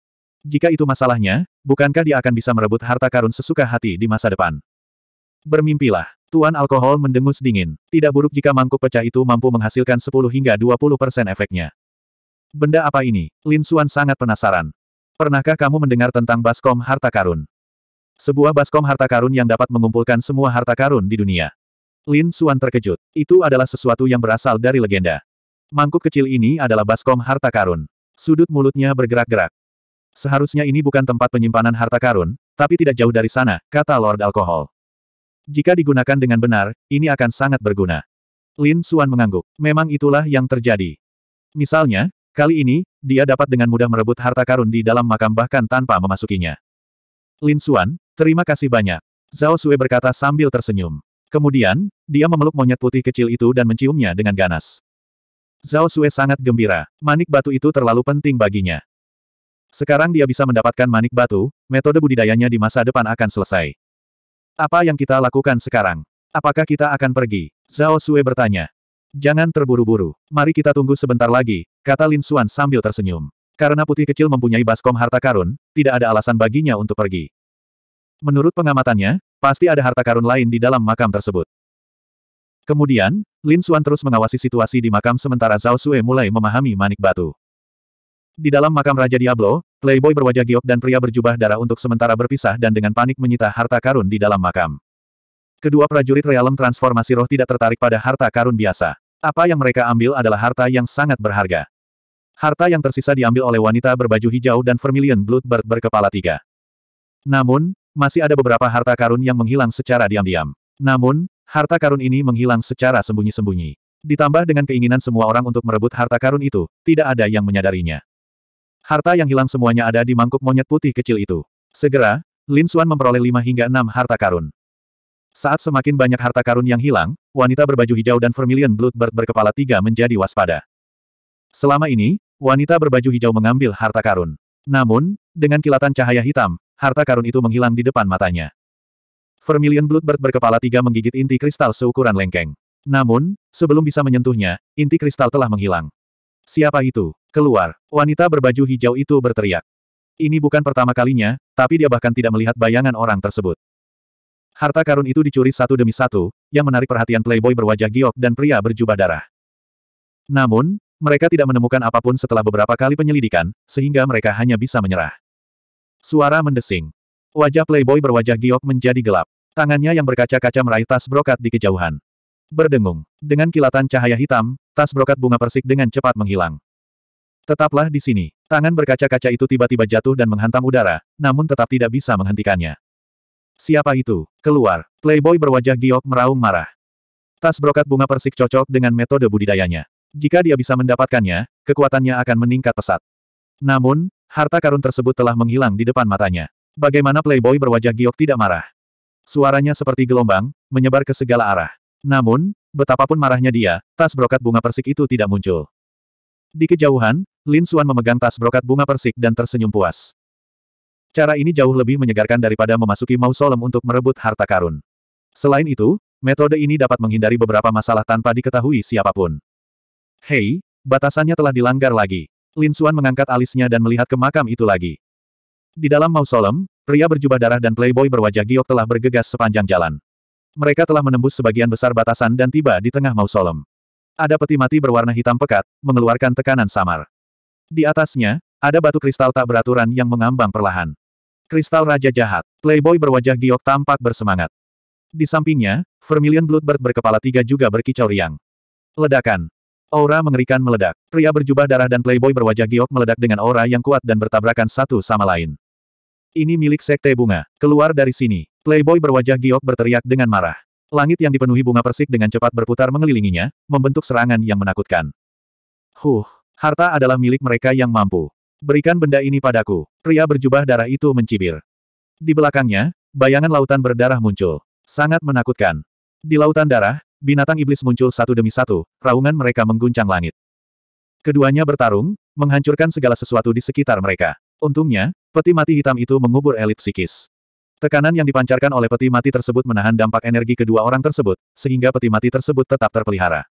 Jika itu masalahnya, bukankah dia akan bisa merebut harta karun sesuka hati di masa depan? Bermimpilah. Tuan alkohol mendengus dingin. Tidak buruk jika mangkuk pecah itu mampu menghasilkan 10 hingga 20 persen efeknya. Benda apa ini? Lin Suan sangat penasaran. Pernahkah kamu mendengar tentang baskom harta karun? Sebuah baskom harta karun yang dapat mengumpulkan semua harta karun di dunia. Lin Suan terkejut. Itu adalah sesuatu yang berasal dari legenda. Mangkuk kecil ini adalah baskom harta karun. Sudut mulutnya bergerak-gerak. Seharusnya ini bukan tempat penyimpanan harta karun, tapi tidak jauh dari sana, kata Lord Alkohol. Jika digunakan dengan benar, ini akan sangat berguna. Lin Suan mengangguk. Memang itulah yang terjadi. Misalnya, kali ini, dia dapat dengan mudah merebut harta karun di dalam makam bahkan tanpa memasukinya. Lin Suan, terima kasih banyak. Zhao Sui berkata sambil tersenyum. Kemudian, dia memeluk monyet putih kecil itu dan menciumnya dengan ganas. Zhao Sui sangat gembira. Manik batu itu terlalu penting baginya. Sekarang dia bisa mendapatkan manik batu, metode budidayanya di masa depan akan selesai. Apa yang kita lakukan sekarang? Apakah kita akan pergi? Zhao Sue bertanya. Jangan terburu-buru. Mari kita tunggu sebentar lagi, kata Lin Xuan sambil tersenyum. Karena putih kecil mempunyai baskom harta karun, tidak ada alasan baginya untuk pergi. Menurut pengamatannya, pasti ada harta karun lain di dalam makam tersebut. Kemudian, Lin Xuan terus mengawasi situasi di makam sementara Zhao Sue mulai memahami manik batu. Di dalam makam Raja Diablo, playboy berwajah giok dan pria berjubah darah untuk sementara berpisah dan dengan panik menyita harta karun di dalam makam. Kedua prajurit realem transformasi roh tidak tertarik pada harta karun biasa. Apa yang mereka ambil adalah harta yang sangat berharga. Harta yang tersisa diambil oleh wanita berbaju hijau dan vermilion bloodbird berkepala tiga. Namun, masih ada beberapa harta karun yang menghilang secara diam-diam. Namun, harta karun ini menghilang secara sembunyi-sembunyi. Ditambah dengan keinginan semua orang untuk merebut harta karun itu, tidak ada yang menyadarinya. Harta yang hilang semuanya ada di mangkuk monyet putih kecil itu. Segera, Lin Xuan memperoleh lima hingga enam harta karun. Saat semakin banyak harta karun yang hilang, wanita berbaju hijau dan vermilion Bloodbird berkepala tiga menjadi waspada. Selama ini, wanita berbaju hijau mengambil harta karun. Namun, dengan kilatan cahaya hitam, harta karun itu menghilang di depan matanya. Vermilion Bloodbird berkepala tiga menggigit inti kristal seukuran lengkeng. Namun, sebelum bisa menyentuhnya, inti kristal telah menghilang. Siapa itu? Keluar. Wanita berbaju hijau itu berteriak. Ini bukan pertama kalinya, tapi dia bahkan tidak melihat bayangan orang tersebut. Harta karun itu dicuri satu demi satu, yang menarik perhatian playboy berwajah giok dan pria berjubah darah. Namun, mereka tidak menemukan apapun setelah beberapa kali penyelidikan, sehingga mereka hanya bisa menyerah. Suara mendesing. Wajah playboy berwajah giok menjadi gelap. Tangannya yang berkaca-kaca meraih tas brokat di kejauhan. Berdengung. Dengan kilatan cahaya hitam, tas brokat bunga persik dengan cepat menghilang. Tetaplah di sini. Tangan berkaca-kaca itu tiba-tiba jatuh dan menghantam udara, namun tetap tidak bisa menghentikannya. Siapa itu? Keluar. Playboy berwajah giok meraung marah. Tas brokat bunga persik cocok dengan metode budidayanya. Jika dia bisa mendapatkannya, kekuatannya akan meningkat pesat. Namun, harta karun tersebut telah menghilang di depan matanya. Bagaimana Playboy berwajah giok tidak marah? Suaranya seperti gelombang, menyebar ke segala arah. Namun, betapapun marahnya dia, tas brokat bunga persik itu tidak muncul. Di kejauhan, Lin Xuan memegang tas brokat bunga persik dan tersenyum puas. Cara ini jauh lebih menyegarkan daripada memasuki mausolem untuk merebut harta karun. Selain itu, metode ini dapat menghindari beberapa masalah tanpa diketahui siapapun. Hei, batasannya telah dilanggar lagi. Lin Xuan mengangkat alisnya dan melihat ke makam itu lagi. Di dalam mausolem, pria berjubah darah dan playboy berwajah giok telah bergegas sepanjang jalan. Mereka telah menembus sebagian besar batasan dan tiba di tengah mausolem. Ada peti mati berwarna hitam pekat, mengeluarkan tekanan samar. Di atasnya, ada batu kristal tak beraturan yang mengambang perlahan. Kristal Raja Jahat, playboy berwajah giok tampak bersemangat. Di sampingnya, Vermilion Bloodbird berkepala tiga juga berkicau riang. Ledakan. Aura mengerikan meledak. Pria berjubah darah dan playboy berwajah giok meledak dengan aura yang kuat dan bertabrakan satu sama lain. Ini milik sekte bunga. Keluar dari sini. Playboy berwajah giok berteriak dengan marah. Langit yang dipenuhi bunga persik dengan cepat berputar mengelilinginya, membentuk serangan yang menakutkan. Huh, harta adalah milik mereka yang mampu. Berikan benda ini padaku. Pria berjubah darah itu mencibir. Di belakangnya, bayangan lautan berdarah muncul. Sangat menakutkan. Di lautan darah, binatang iblis muncul satu demi satu, raungan mereka mengguncang langit. Keduanya bertarung, menghancurkan segala sesuatu di sekitar mereka. Untungnya, peti mati hitam itu mengubur elit psikis. Tekanan yang dipancarkan oleh peti mati tersebut menahan dampak energi kedua orang tersebut, sehingga peti mati tersebut tetap terpelihara.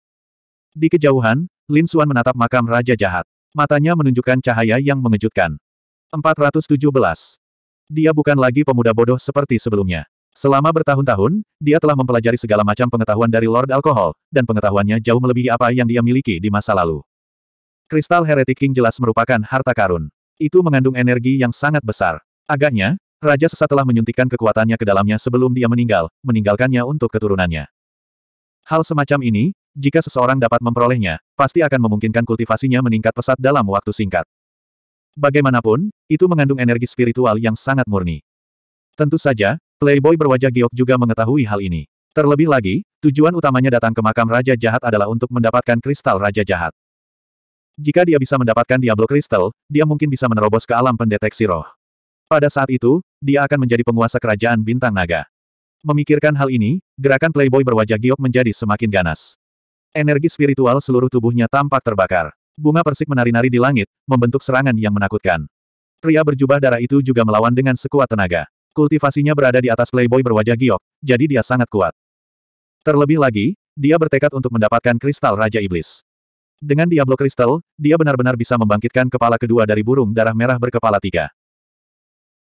Di kejauhan, Lin Xuan menatap makam Raja Jahat. Matanya menunjukkan cahaya yang mengejutkan. 417. Dia bukan lagi pemuda bodoh seperti sebelumnya. Selama bertahun-tahun, dia telah mempelajari segala macam pengetahuan dari Lord Alkohol, dan pengetahuannya jauh melebihi apa yang dia miliki di masa lalu. Kristal Heretic King jelas merupakan harta karun. Itu mengandung energi yang sangat besar. Agaknya, Raja sesat telah menyuntikkan kekuatannya ke dalamnya sebelum dia meninggal, meninggalkannya untuk keturunannya. Hal semacam ini, jika seseorang dapat memperolehnya, pasti akan memungkinkan kultivasinya meningkat pesat dalam waktu singkat. Bagaimanapun, itu mengandung energi spiritual yang sangat murni. Tentu saja, Playboy berwajah giok juga mengetahui hal ini. Terlebih lagi, tujuan utamanya datang ke makam Raja Jahat adalah untuk mendapatkan kristal Raja Jahat. Jika dia bisa mendapatkan Diablo Crystal, dia mungkin bisa menerobos ke alam pendeteksi roh. Pada saat itu, dia akan menjadi penguasa kerajaan bintang naga. Memikirkan hal ini, gerakan playboy berwajah giok menjadi semakin ganas. Energi spiritual seluruh tubuhnya tampak terbakar. Bunga persik menari-nari di langit, membentuk serangan yang menakutkan. Pria berjubah darah itu juga melawan dengan sekuat tenaga. Kultivasinya berada di atas playboy berwajah giok, jadi dia sangat kuat. Terlebih lagi, dia bertekad untuk mendapatkan kristal Raja Iblis. Dengan Diablo kristal, dia benar-benar bisa membangkitkan kepala kedua dari burung darah merah berkepala tiga.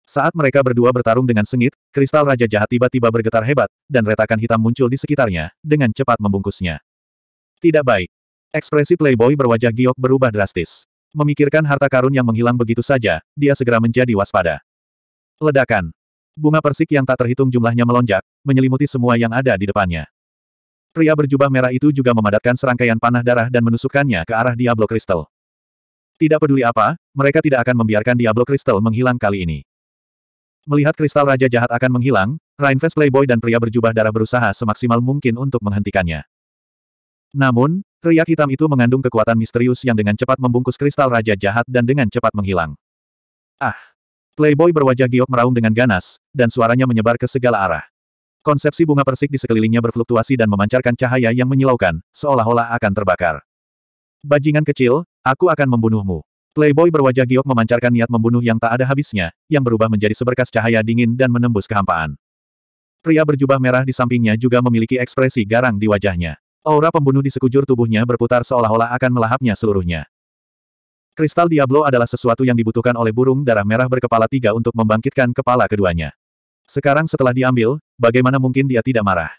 Saat mereka berdua bertarung dengan sengit, kristal Raja Jahat tiba-tiba bergetar hebat, dan retakan hitam muncul di sekitarnya, dengan cepat membungkusnya. Tidak baik. Ekspresi playboy berwajah giok berubah drastis. Memikirkan harta karun yang menghilang begitu saja, dia segera menjadi waspada. Ledakan. Bunga persik yang tak terhitung jumlahnya melonjak, menyelimuti semua yang ada di depannya. Pria berjubah merah itu juga memadatkan serangkaian panah darah dan menusukkannya ke arah Diablo Crystal. Tidak peduli apa, mereka tidak akan membiarkan Diablo Crystal menghilang kali ini. Melihat kristal raja jahat akan menghilang, Rainfest Playboy dan pria berjubah darah berusaha semaksimal mungkin untuk menghentikannya. Namun, riak hitam itu mengandung kekuatan misterius yang dengan cepat membungkus kristal raja jahat dan dengan cepat menghilang. Ah! Playboy berwajah giok meraung dengan ganas, dan suaranya menyebar ke segala arah. Konsepsi bunga persik di sekelilingnya berfluktuasi dan memancarkan cahaya yang menyilaukan, seolah-olah akan terbakar. Bajingan kecil, aku akan membunuhmu. Playboy berwajah giok memancarkan niat membunuh yang tak ada habisnya, yang berubah menjadi seberkas cahaya dingin dan menembus kehampaan. Pria berjubah merah di sampingnya juga memiliki ekspresi garang di wajahnya. Aura pembunuh di sekujur tubuhnya berputar seolah-olah akan melahapnya seluruhnya. Kristal Diablo adalah sesuatu yang dibutuhkan oleh burung darah merah berkepala tiga untuk membangkitkan kepala keduanya. Sekarang setelah diambil, bagaimana mungkin dia tidak marah?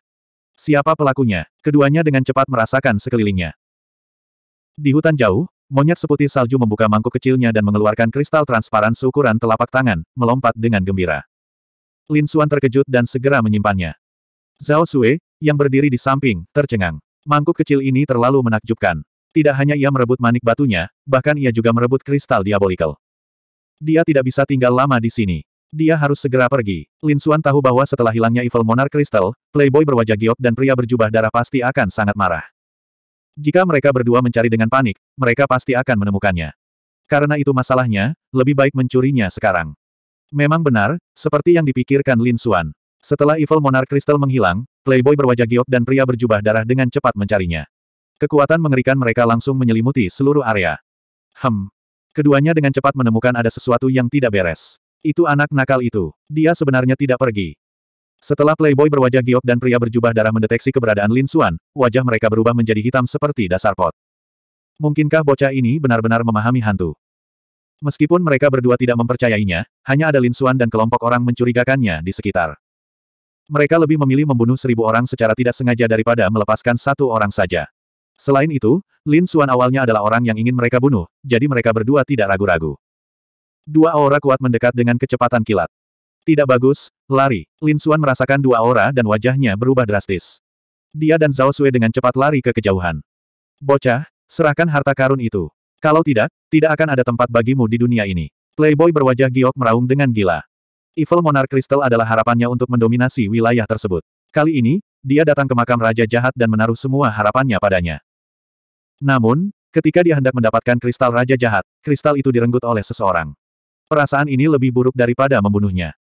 Siapa pelakunya? Keduanya dengan cepat merasakan sekelilingnya. Di hutan jauh, Monyet seputih salju membuka mangkuk kecilnya dan mengeluarkan kristal transparan seukuran telapak tangan, melompat dengan gembira. Lin Xuan terkejut dan segera menyimpannya. Zhao Sui, yang berdiri di samping, tercengang. Mangkuk kecil ini terlalu menakjubkan. Tidak hanya ia merebut manik batunya, bahkan ia juga merebut kristal diabolikal. Dia tidak bisa tinggal lama di sini. Dia harus segera pergi. Lin Xuan tahu bahwa setelah hilangnya Evil Monarch Crystal, playboy berwajah giok dan pria berjubah darah pasti akan sangat marah. Jika mereka berdua mencari dengan panik, mereka pasti akan menemukannya. Karena itu masalahnya, lebih baik mencurinya sekarang. Memang benar, seperti yang dipikirkan Lin Xuan. Setelah Evil Monarch Crystal menghilang, Playboy berwajah giok dan pria berjubah darah dengan cepat mencarinya. Kekuatan mengerikan mereka langsung menyelimuti seluruh area. Hmm. Keduanya dengan cepat menemukan ada sesuatu yang tidak beres. Itu anak nakal itu. Dia sebenarnya tidak pergi. Setelah playboy berwajah giok dan pria berjubah darah mendeteksi keberadaan Lin Xuan, wajah mereka berubah menjadi hitam seperti dasar pot. Mungkinkah bocah ini benar-benar memahami hantu? Meskipun mereka berdua tidak mempercayainya, hanya ada Lin Xuan dan kelompok orang mencurigakannya di sekitar. Mereka lebih memilih membunuh seribu orang secara tidak sengaja daripada melepaskan satu orang saja. Selain itu, Lin Xuan awalnya adalah orang yang ingin mereka bunuh, jadi mereka berdua tidak ragu-ragu. Dua aura kuat mendekat dengan kecepatan kilat. Tidak bagus, lari. Lin Xuan merasakan dua aura dan wajahnya berubah drastis. Dia dan Zhao Sui dengan cepat lari ke kejauhan. Bocah, serahkan harta karun itu. Kalau tidak, tidak akan ada tempat bagimu di dunia ini. Playboy berwajah giok meraung dengan gila. Evil Monarch Crystal adalah harapannya untuk mendominasi wilayah tersebut. Kali ini, dia datang ke makam Raja Jahat dan menaruh semua harapannya padanya. Namun, ketika dia hendak mendapatkan kristal Raja Jahat, kristal itu direnggut oleh seseorang. Perasaan ini lebih buruk daripada membunuhnya.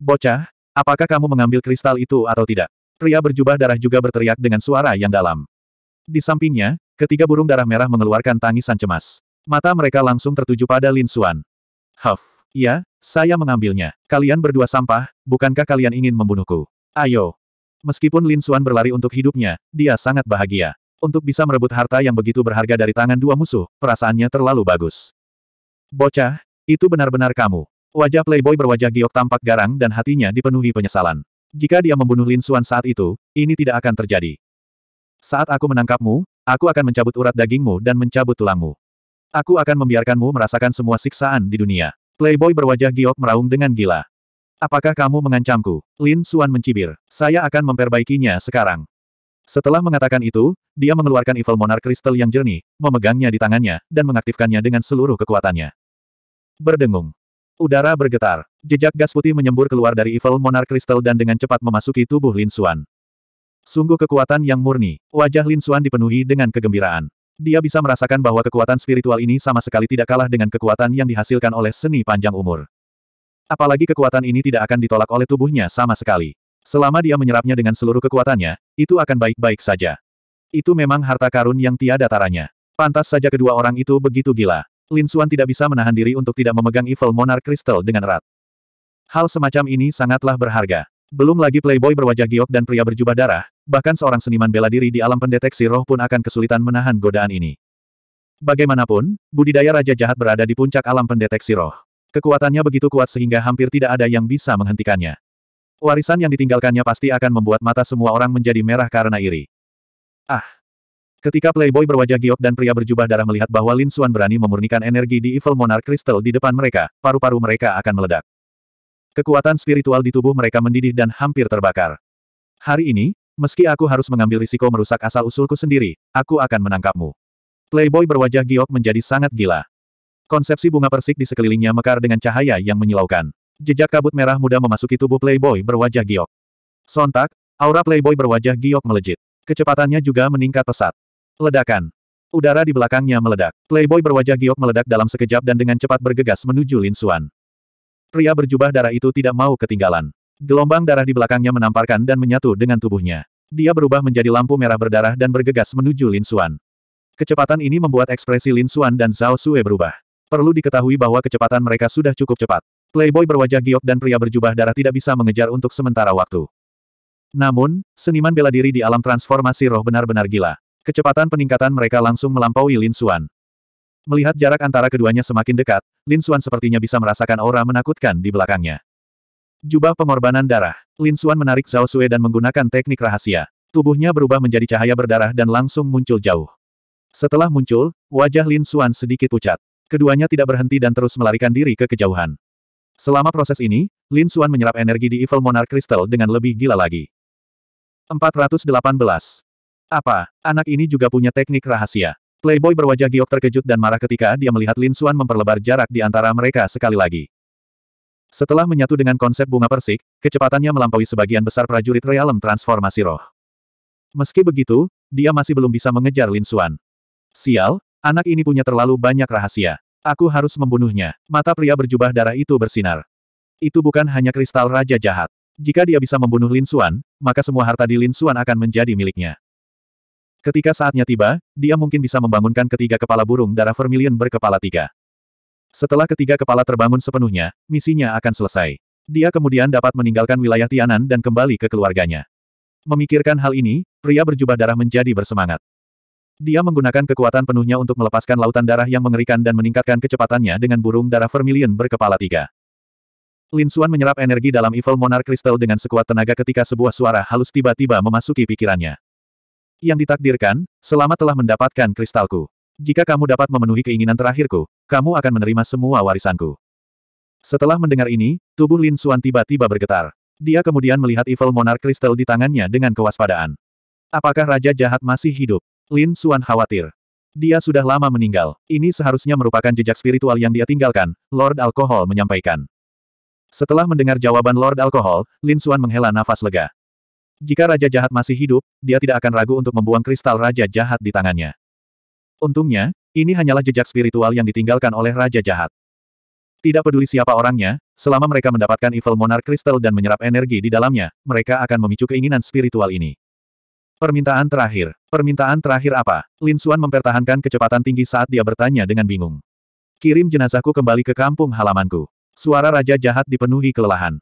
Bocah, apakah kamu mengambil kristal itu atau tidak? Pria berjubah darah juga berteriak dengan suara yang dalam. Di sampingnya, ketiga burung darah merah mengeluarkan tangisan cemas. Mata mereka langsung tertuju pada Lin Suan. Huff, ya, saya mengambilnya. Kalian berdua sampah, bukankah kalian ingin membunuhku? Ayo. Meskipun Lin Suan berlari untuk hidupnya, dia sangat bahagia. Untuk bisa merebut harta yang begitu berharga dari tangan dua musuh, perasaannya terlalu bagus. Bocah, itu benar-benar kamu. Wajah playboy berwajah giok tampak garang dan hatinya dipenuhi penyesalan. Jika dia membunuh Lin Suan saat itu, ini tidak akan terjadi. Saat aku menangkapmu, aku akan mencabut urat dagingmu dan mencabut tulangmu. Aku akan membiarkanmu merasakan semua siksaan di dunia. Playboy berwajah giok meraung dengan gila. Apakah kamu mengancamku? Lin Suan mencibir. Saya akan memperbaikinya sekarang. Setelah mengatakan itu, dia mengeluarkan Evil Monarch Crystal yang jernih, memegangnya di tangannya, dan mengaktifkannya dengan seluruh kekuatannya. Berdengung. Udara bergetar. Jejak gas putih menyembur keluar dari Evil Monarch Crystal dan dengan cepat memasuki tubuh Lin Xuan. Sungguh kekuatan yang murni. Wajah Lin Xuan dipenuhi dengan kegembiraan. Dia bisa merasakan bahwa kekuatan spiritual ini sama sekali tidak kalah dengan kekuatan yang dihasilkan oleh seni panjang umur. Apalagi kekuatan ini tidak akan ditolak oleh tubuhnya sama sekali. Selama dia menyerapnya dengan seluruh kekuatannya, itu akan baik-baik saja. Itu memang harta karun yang tiada taranya. Pantas saja kedua orang itu begitu gila. Lin Xuan tidak bisa menahan diri untuk tidak memegang Evil Monarch Crystal dengan erat. Hal semacam ini sangatlah berharga. Belum lagi playboy berwajah giok dan pria berjubah darah, bahkan seorang seniman bela diri di alam pendeteksi roh pun akan kesulitan menahan godaan ini. Bagaimanapun, budidaya Raja Jahat berada di puncak alam pendeteksi roh. Kekuatannya begitu kuat sehingga hampir tidak ada yang bisa menghentikannya. Warisan yang ditinggalkannya pasti akan membuat mata semua orang menjadi merah karena iri. Ah, Ketika playboy berwajah giok dan pria berjubah darah melihat bahwa Lin Suan berani memurnikan energi di Evil Monarch Crystal di depan mereka, paru-paru mereka akan meledak. Kekuatan spiritual di tubuh mereka mendidih dan hampir terbakar. Hari ini, meski aku harus mengambil risiko merusak asal-usulku sendiri, aku akan menangkapmu. Playboy berwajah giok menjadi sangat gila. Konsepsi bunga persik di sekelilingnya mekar dengan cahaya yang menyilaukan. Jejak kabut merah muda memasuki tubuh Playboy berwajah giok. Sontak, aura Playboy berwajah giok melejit. Kecepatannya juga meningkat pesat. Ledakan. Udara di belakangnya meledak. Playboy berwajah giok meledak dalam sekejap dan dengan cepat bergegas menuju Lin Xuan. Pria berjubah darah itu tidak mau ketinggalan. Gelombang darah di belakangnya menamparkan dan menyatu dengan tubuhnya. Dia berubah menjadi lampu merah berdarah dan bergegas menuju Lin Xuan. Kecepatan ini membuat ekspresi Lin Xuan dan Zhao Sue berubah. Perlu diketahui bahwa kecepatan mereka sudah cukup cepat. Playboy berwajah giok dan pria berjubah darah tidak bisa mengejar untuk sementara waktu. Namun, seniman bela diri di alam transformasi roh benar-benar gila. Kecepatan peningkatan mereka langsung melampaui Lin Xuan. Melihat jarak antara keduanya semakin dekat, Lin Xuan sepertinya bisa merasakan aura menakutkan di belakangnya. Jubah pengorbanan darah. Lin Xuan menarik Zhao Sui dan menggunakan teknik rahasia. Tubuhnya berubah menjadi cahaya berdarah dan langsung muncul jauh. Setelah muncul, wajah Lin Xuan sedikit pucat. Keduanya tidak berhenti dan terus melarikan diri ke kejauhan. Selama proses ini, Lin Xuan menyerap energi di Evil Monarch Crystal dengan lebih gila lagi. 418. Apa, anak ini juga punya teknik rahasia. Playboy berwajah giok terkejut dan marah ketika dia melihat Lin Suan memperlebar jarak di antara mereka sekali lagi. Setelah menyatu dengan konsep bunga persik, kecepatannya melampaui sebagian besar prajurit realem transformasi roh. Meski begitu, dia masih belum bisa mengejar Lin Suan. Sial, anak ini punya terlalu banyak rahasia. Aku harus membunuhnya. Mata pria berjubah darah itu bersinar. Itu bukan hanya kristal raja jahat. Jika dia bisa membunuh Lin Suan, maka semua harta di Lin Suan akan menjadi miliknya. Ketika saatnya tiba, dia mungkin bisa membangunkan ketiga kepala burung darah vermilion berkepala tiga. Setelah ketiga kepala terbangun sepenuhnya, misinya akan selesai. Dia kemudian dapat meninggalkan wilayah Tianan dan kembali ke keluarganya. Memikirkan hal ini, pria berjubah darah menjadi bersemangat. Dia menggunakan kekuatan penuhnya untuk melepaskan lautan darah yang mengerikan dan meningkatkan kecepatannya dengan burung darah vermilion berkepala tiga. Lin Xuan menyerap energi dalam Evil Monarch Crystal dengan sekuat tenaga ketika sebuah suara halus tiba-tiba memasuki pikirannya yang ditakdirkan, selamat telah mendapatkan kristalku. Jika kamu dapat memenuhi keinginan terakhirku, kamu akan menerima semua warisanku. Setelah mendengar ini, tubuh Lin Xuan tiba-tiba bergetar. Dia kemudian melihat Evil Monarch Crystal di tangannya dengan kewaspadaan. Apakah Raja Jahat masih hidup? Lin Xuan khawatir. Dia sudah lama meninggal. Ini seharusnya merupakan jejak spiritual yang dia tinggalkan, Lord Alkohol menyampaikan. Setelah mendengar jawaban Lord Alkohol, Lin Xuan menghela nafas lega. Jika Raja Jahat masih hidup, dia tidak akan ragu untuk membuang kristal Raja Jahat di tangannya. Untungnya, ini hanyalah jejak spiritual yang ditinggalkan oleh Raja Jahat. Tidak peduli siapa orangnya, selama mereka mendapatkan Evil Monarch Crystal dan menyerap energi di dalamnya, mereka akan memicu keinginan spiritual ini. Permintaan terakhir. Permintaan terakhir apa? Lin Xuan mempertahankan kecepatan tinggi saat dia bertanya dengan bingung. Kirim jenazahku kembali ke kampung halamanku. Suara Raja Jahat dipenuhi kelelahan.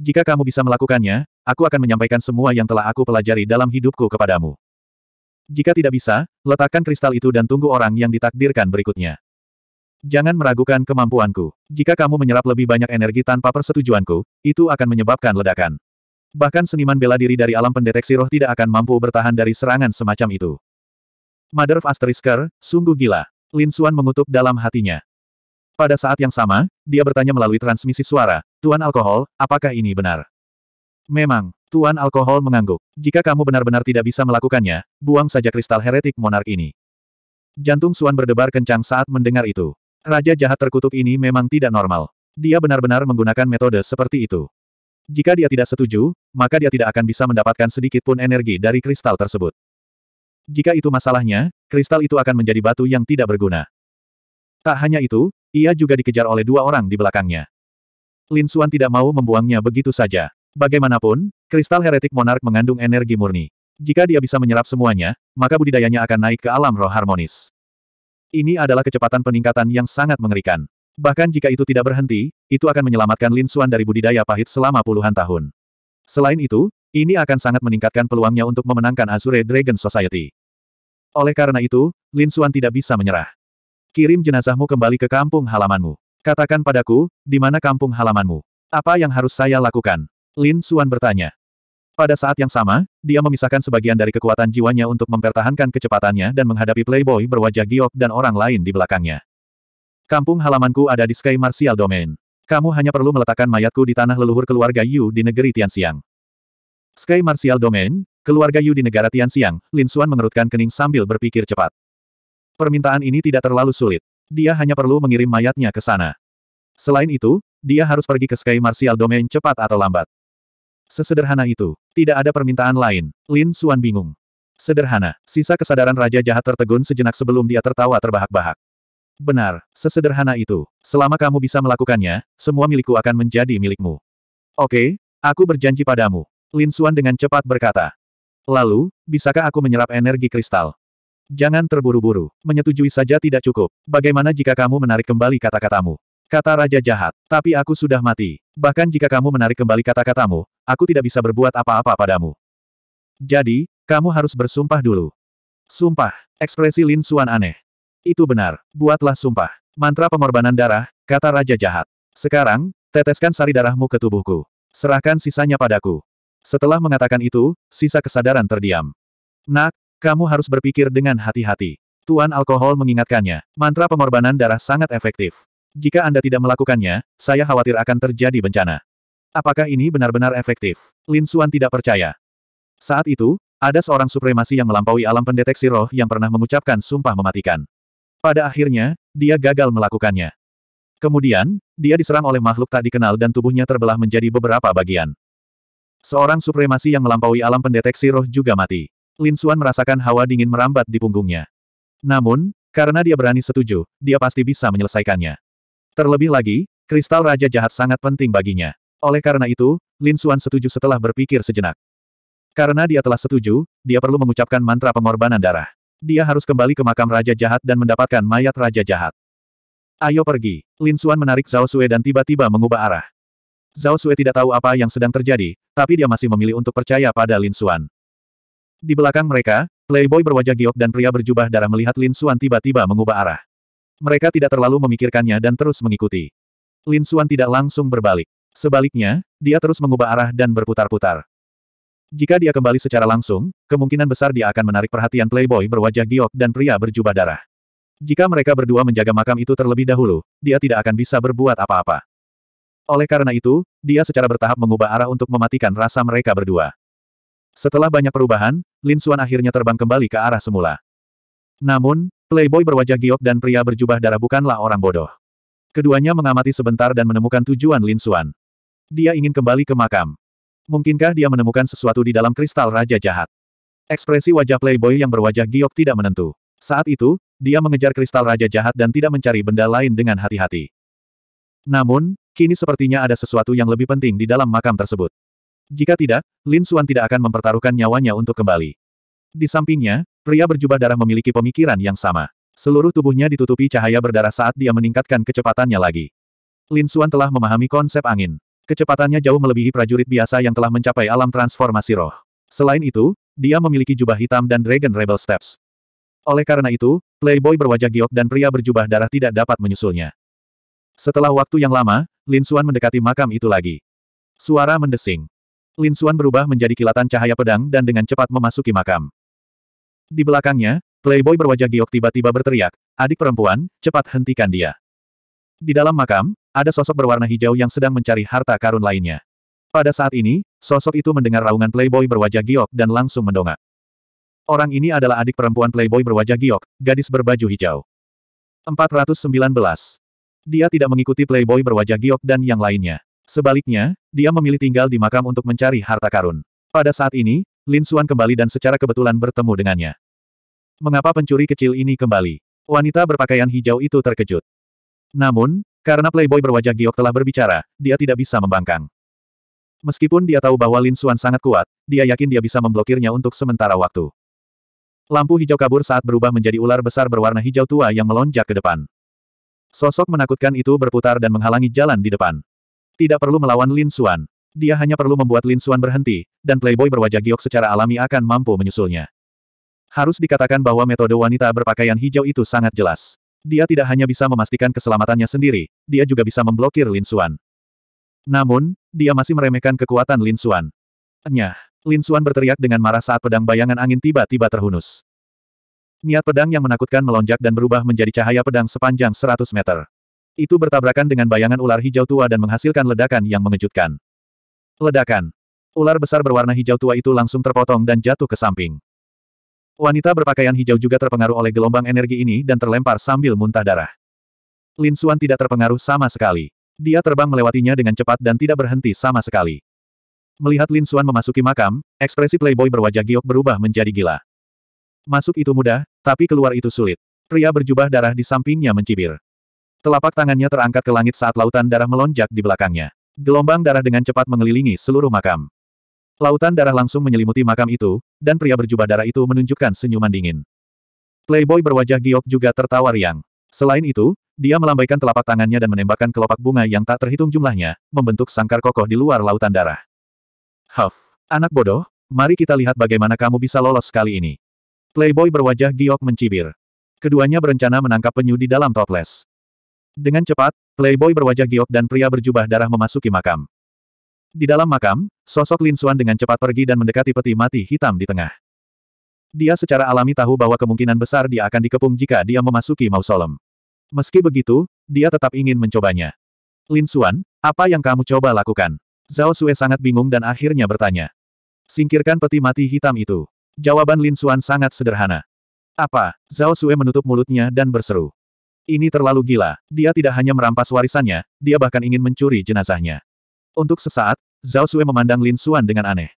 Jika kamu bisa melakukannya, aku akan menyampaikan semua yang telah aku pelajari dalam hidupku kepadamu. Jika tidak bisa, letakkan kristal itu dan tunggu orang yang ditakdirkan berikutnya. Jangan meragukan kemampuanku. Jika kamu menyerap lebih banyak energi tanpa persetujuanku, itu akan menyebabkan ledakan. Bahkan seniman bela diri dari alam pendeteksi roh tidak akan mampu bertahan dari serangan semacam itu. Mother of Asterisker, sungguh gila. Lin Xuan mengutuk dalam hatinya. Pada saat yang sama, dia bertanya melalui transmisi suara, Tuan Alkohol, apakah ini benar? Memang, Tuan Alkohol mengangguk. Jika kamu benar-benar tidak bisa melakukannya, buang saja kristal heretik monark ini. Jantung Suan berdebar kencang saat mendengar itu. Raja jahat terkutuk ini memang tidak normal. Dia benar-benar menggunakan metode seperti itu. Jika dia tidak setuju, maka dia tidak akan bisa mendapatkan sedikit pun energi dari kristal tersebut. Jika itu masalahnya, kristal itu akan menjadi batu yang tidak berguna. Tak hanya itu, ia juga dikejar oleh dua orang di belakangnya. Lin Suan tidak mau membuangnya begitu saja. Bagaimanapun, kristal heretik monark mengandung energi murni. Jika dia bisa menyerap semuanya, maka budidayanya akan naik ke alam roh harmonis. Ini adalah kecepatan peningkatan yang sangat mengerikan. Bahkan jika itu tidak berhenti, itu akan menyelamatkan Lin Xuan dari budidaya pahit selama puluhan tahun. Selain itu, ini akan sangat meningkatkan peluangnya untuk memenangkan Azure Dragon Society. Oleh karena itu, Lin Xuan tidak bisa menyerah. Kirim jenazahmu kembali ke kampung halamanmu. Katakan padaku, di mana kampung halamanmu? Apa yang harus saya lakukan? Lin Suan bertanya. Pada saat yang sama, dia memisahkan sebagian dari kekuatan jiwanya untuk mempertahankan kecepatannya dan menghadapi playboy berwajah giok dan orang lain di belakangnya. Kampung halamanku ada di Sky Martial Domain. Kamu hanya perlu meletakkan mayatku di tanah leluhur keluarga Yu di negeri Tianxiang. Sky Martial Domain, keluarga Yu di negara Tianxiang, Lin Suan mengerutkan kening sambil berpikir cepat. Permintaan ini tidak terlalu sulit. Dia hanya perlu mengirim mayatnya ke sana. Selain itu, dia harus pergi ke Sky Martial Domain cepat atau lambat. Sesederhana itu, tidak ada permintaan lain, Lin Suan bingung. Sederhana, sisa kesadaran Raja Jahat tertegun sejenak sebelum dia tertawa terbahak-bahak. Benar, sesederhana itu. Selama kamu bisa melakukannya, semua milikku akan menjadi milikmu. Oke, aku berjanji padamu. Lin Suan dengan cepat berkata. Lalu, bisakah aku menyerap energi kristal? Jangan terburu-buru, menyetujui saja tidak cukup. Bagaimana jika kamu menarik kembali kata-katamu? Kata Raja Jahat, tapi aku sudah mati. Bahkan jika kamu menarik kembali kata-katamu, aku tidak bisa berbuat apa-apa padamu. Jadi, kamu harus bersumpah dulu. Sumpah, ekspresi Lin Xuan aneh. Itu benar, buatlah sumpah. Mantra pengorbanan darah, kata Raja Jahat. Sekarang, teteskan sari darahmu ke tubuhku. Serahkan sisanya padaku. Setelah mengatakan itu, sisa kesadaran terdiam. Nak, kamu harus berpikir dengan hati-hati. Tuan Alkohol mengingatkannya, mantra pengorbanan darah sangat efektif. Jika Anda tidak melakukannya, saya khawatir akan terjadi bencana. Apakah ini benar-benar efektif? Lin Suan tidak percaya. Saat itu, ada seorang supremasi yang melampaui alam pendeteksi roh yang pernah mengucapkan sumpah mematikan. Pada akhirnya, dia gagal melakukannya. Kemudian, dia diserang oleh makhluk tak dikenal dan tubuhnya terbelah menjadi beberapa bagian. Seorang supremasi yang melampaui alam pendeteksi roh juga mati. Lin Suan merasakan hawa dingin merambat di punggungnya. Namun, karena dia berani setuju, dia pasti bisa menyelesaikannya. Terlebih lagi, kristal Raja Jahat sangat penting baginya. Oleh karena itu, Lin Xuan setuju setelah berpikir sejenak. Karena dia telah setuju, dia perlu mengucapkan mantra pengorbanan darah. Dia harus kembali ke makam Raja Jahat dan mendapatkan mayat Raja Jahat. Ayo pergi. Lin Xuan menarik Zhao Sue dan tiba-tiba mengubah arah. Zhao Sue tidak tahu apa yang sedang terjadi, tapi dia masih memilih untuk percaya pada Lin Xuan. Di belakang mereka, Playboy berwajah giok dan pria berjubah darah melihat Lin Xuan tiba-tiba mengubah arah. Mereka tidak terlalu memikirkannya dan terus mengikuti. Lin Xuan tidak langsung berbalik. Sebaliknya, dia terus mengubah arah dan berputar-putar. Jika dia kembali secara langsung, kemungkinan besar dia akan menarik perhatian playboy berwajah giok dan pria berjubah darah. Jika mereka berdua menjaga makam itu terlebih dahulu, dia tidak akan bisa berbuat apa-apa. Oleh karena itu, dia secara bertahap mengubah arah untuk mematikan rasa mereka berdua. Setelah banyak perubahan, Lin Xuan akhirnya terbang kembali ke arah semula. Namun, playboy berwajah giok dan pria berjubah darah bukanlah orang bodoh. Keduanya mengamati sebentar dan menemukan tujuan Lin Xuan. Dia ingin kembali ke makam. Mungkinkah dia menemukan sesuatu di dalam kristal Raja Jahat? Ekspresi wajah playboy yang berwajah giok tidak menentu. Saat itu, dia mengejar kristal Raja Jahat dan tidak mencari benda lain dengan hati-hati. Namun, kini sepertinya ada sesuatu yang lebih penting di dalam makam tersebut. Jika tidak, Lin Xuan tidak akan mempertaruhkan nyawanya untuk kembali. Di sampingnya, pria berjubah darah memiliki pemikiran yang sama. Seluruh tubuhnya ditutupi cahaya berdarah saat dia meningkatkan kecepatannya lagi. Lin Xuan telah memahami konsep angin. Kecepatannya jauh melebihi prajurit biasa yang telah mencapai alam transformasi roh. Selain itu, dia memiliki jubah hitam dan Dragon Rebel Steps. Oleh karena itu, playboy berwajah giok dan pria berjubah darah tidak dapat menyusulnya. Setelah waktu yang lama, Lin Xuan mendekati makam itu lagi. Suara mendesing. Lin Xuan berubah menjadi kilatan cahaya pedang dan dengan cepat memasuki makam. Di belakangnya, playboy berwajah giok tiba-tiba berteriak, adik perempuan, cepat hentikan dia. Di dalam makam, ada sosok berwarna hijau yang sedang mencari harta karun lainnya. Pada saat ini, sosok itu mendengar raungan playboy berwajah giok dan langsung mendongak. Orang ini adalah adik perempuan playboy berwajah giok, gadis berbaju hijau. 419. Dia tidak mengikuti playboy berwajah giok dan yang lainnya. Sebaliknya, dia memilih tinggal di makam untuk mencari harta karun. Pada saat ini, Lin Xuan kembali dan secara kebetulan bertemu dengannya. Mengapa pencuri kecil ini kembali? Wanita berpakaian hijau itu terkejut. Namun, karena playboy berwajah giok telah berbicara, dia tidak bisa membangkang. Meskipun dia tahu bahwa Lin Xuan sangat kuat, dia yakin dia bisa memblokirnya untuk sementara waktu. Lampu hijau kabur saat berubah menjadi ular besar berwarna hijau tua yang melonjak ke depan. Sosok menakutkan itu berputar dan menghalangi jalan di depan. Tidak perlu melawan Lin Xuan. Dia hanya perlu membuat Lin Xuan berhenti, dan playboy berwajah giok secara alami akan mampu menyusulnya. Harus dikatakan bahwa metode wanita berpakaian hijau itu sangat jelas. Dia tidak hanya bisa memastikan keselamatannya sendiri, dia juga bisa memblokir Lin Xuan. Namun, dia masih meremehkan kekuatan Lin Xuan. Nyah, Lin Xuan berteriak dengan marah saat pedang bayangan angin tiba-tiba terhunus. Niat pedang yang menakutkan melonjak dan berubah menjadi cahaya pedang sepanjang 100 meter. Itu bertabrakan dengan bayangan ular hijau tua dan menghasilkan ledakan yang mengejutkan. Ledakan. Ular besar berwarna hijau tua itu langsung terpotong dan jatuh ke samping. Wanita berpakaian hijau juga terpengaruh oleh gelombang energi ini dan terlempar sambil muntah darah. Lin Xuan tidak terpengaruh sama sekali. Dia terbang melewatinya dengan cepat dan tidak berhenti sama sekali. Melihat Lin Xuan memasuki makam, ekspresi playboy berwajah giok berubah menjadi gila. Masuk itu mudah, tapi keluar itu sulit. Pria berjubah darah di sampingnya mencibir. Telapak tangannya terangkat ke langit saat lautan darah melonjak di belakangnya. Gelombang darah dengan cepat mengelilingi seluruh makam. Lautan darah langsung menyelimuti makam itu, dan pria berjubah darah itu menunjukkan senyuman dingin. Playboy berwajah giok juga tertawa riang. Selain itu, dia melambaikan telapak tangannya dan menembakkan kelopak bunga yang tak terhitung jumlahnya, membentuk sangkar kokoh di luar lautan darah. Huff, anak bodoh, mari kita lihat bagaimana kamu bisa lolos kali ini. Playboy berwajah giok mencibir. Keduanya berencana menangkap penyu di dalam toples. Dengan cepat, Playboy berwajah giok dan pria berjubah darah memasuki makam. Di dalam makam, sosok Lin Xuan dengan cepat pergi dan mendekati peti mati hitam di tengah. Dia secara alami tahu bahwa kemungkinan besar dia akan dikepung jika dia memasuki mausolem. Meski begitu, dia tetap ingin mencobanya. Lin Xuan, apa yang kamu coba lakukan? Zhao Sue sangat bingung dan akhirnya bertanya. Singkirkan peti mati hitam itu. Jawaban Lin Xuan sangat sederhana. Apa? Zhao Sue menutup mulutnya dan berseru. Ini terlalu gila. Dia tidak hanya merampas warisannya, dia bahkan ingin mencuri jenazahnya. Untuk sesaat, Zhao Sui memandang Lin Xuan dengan aneh.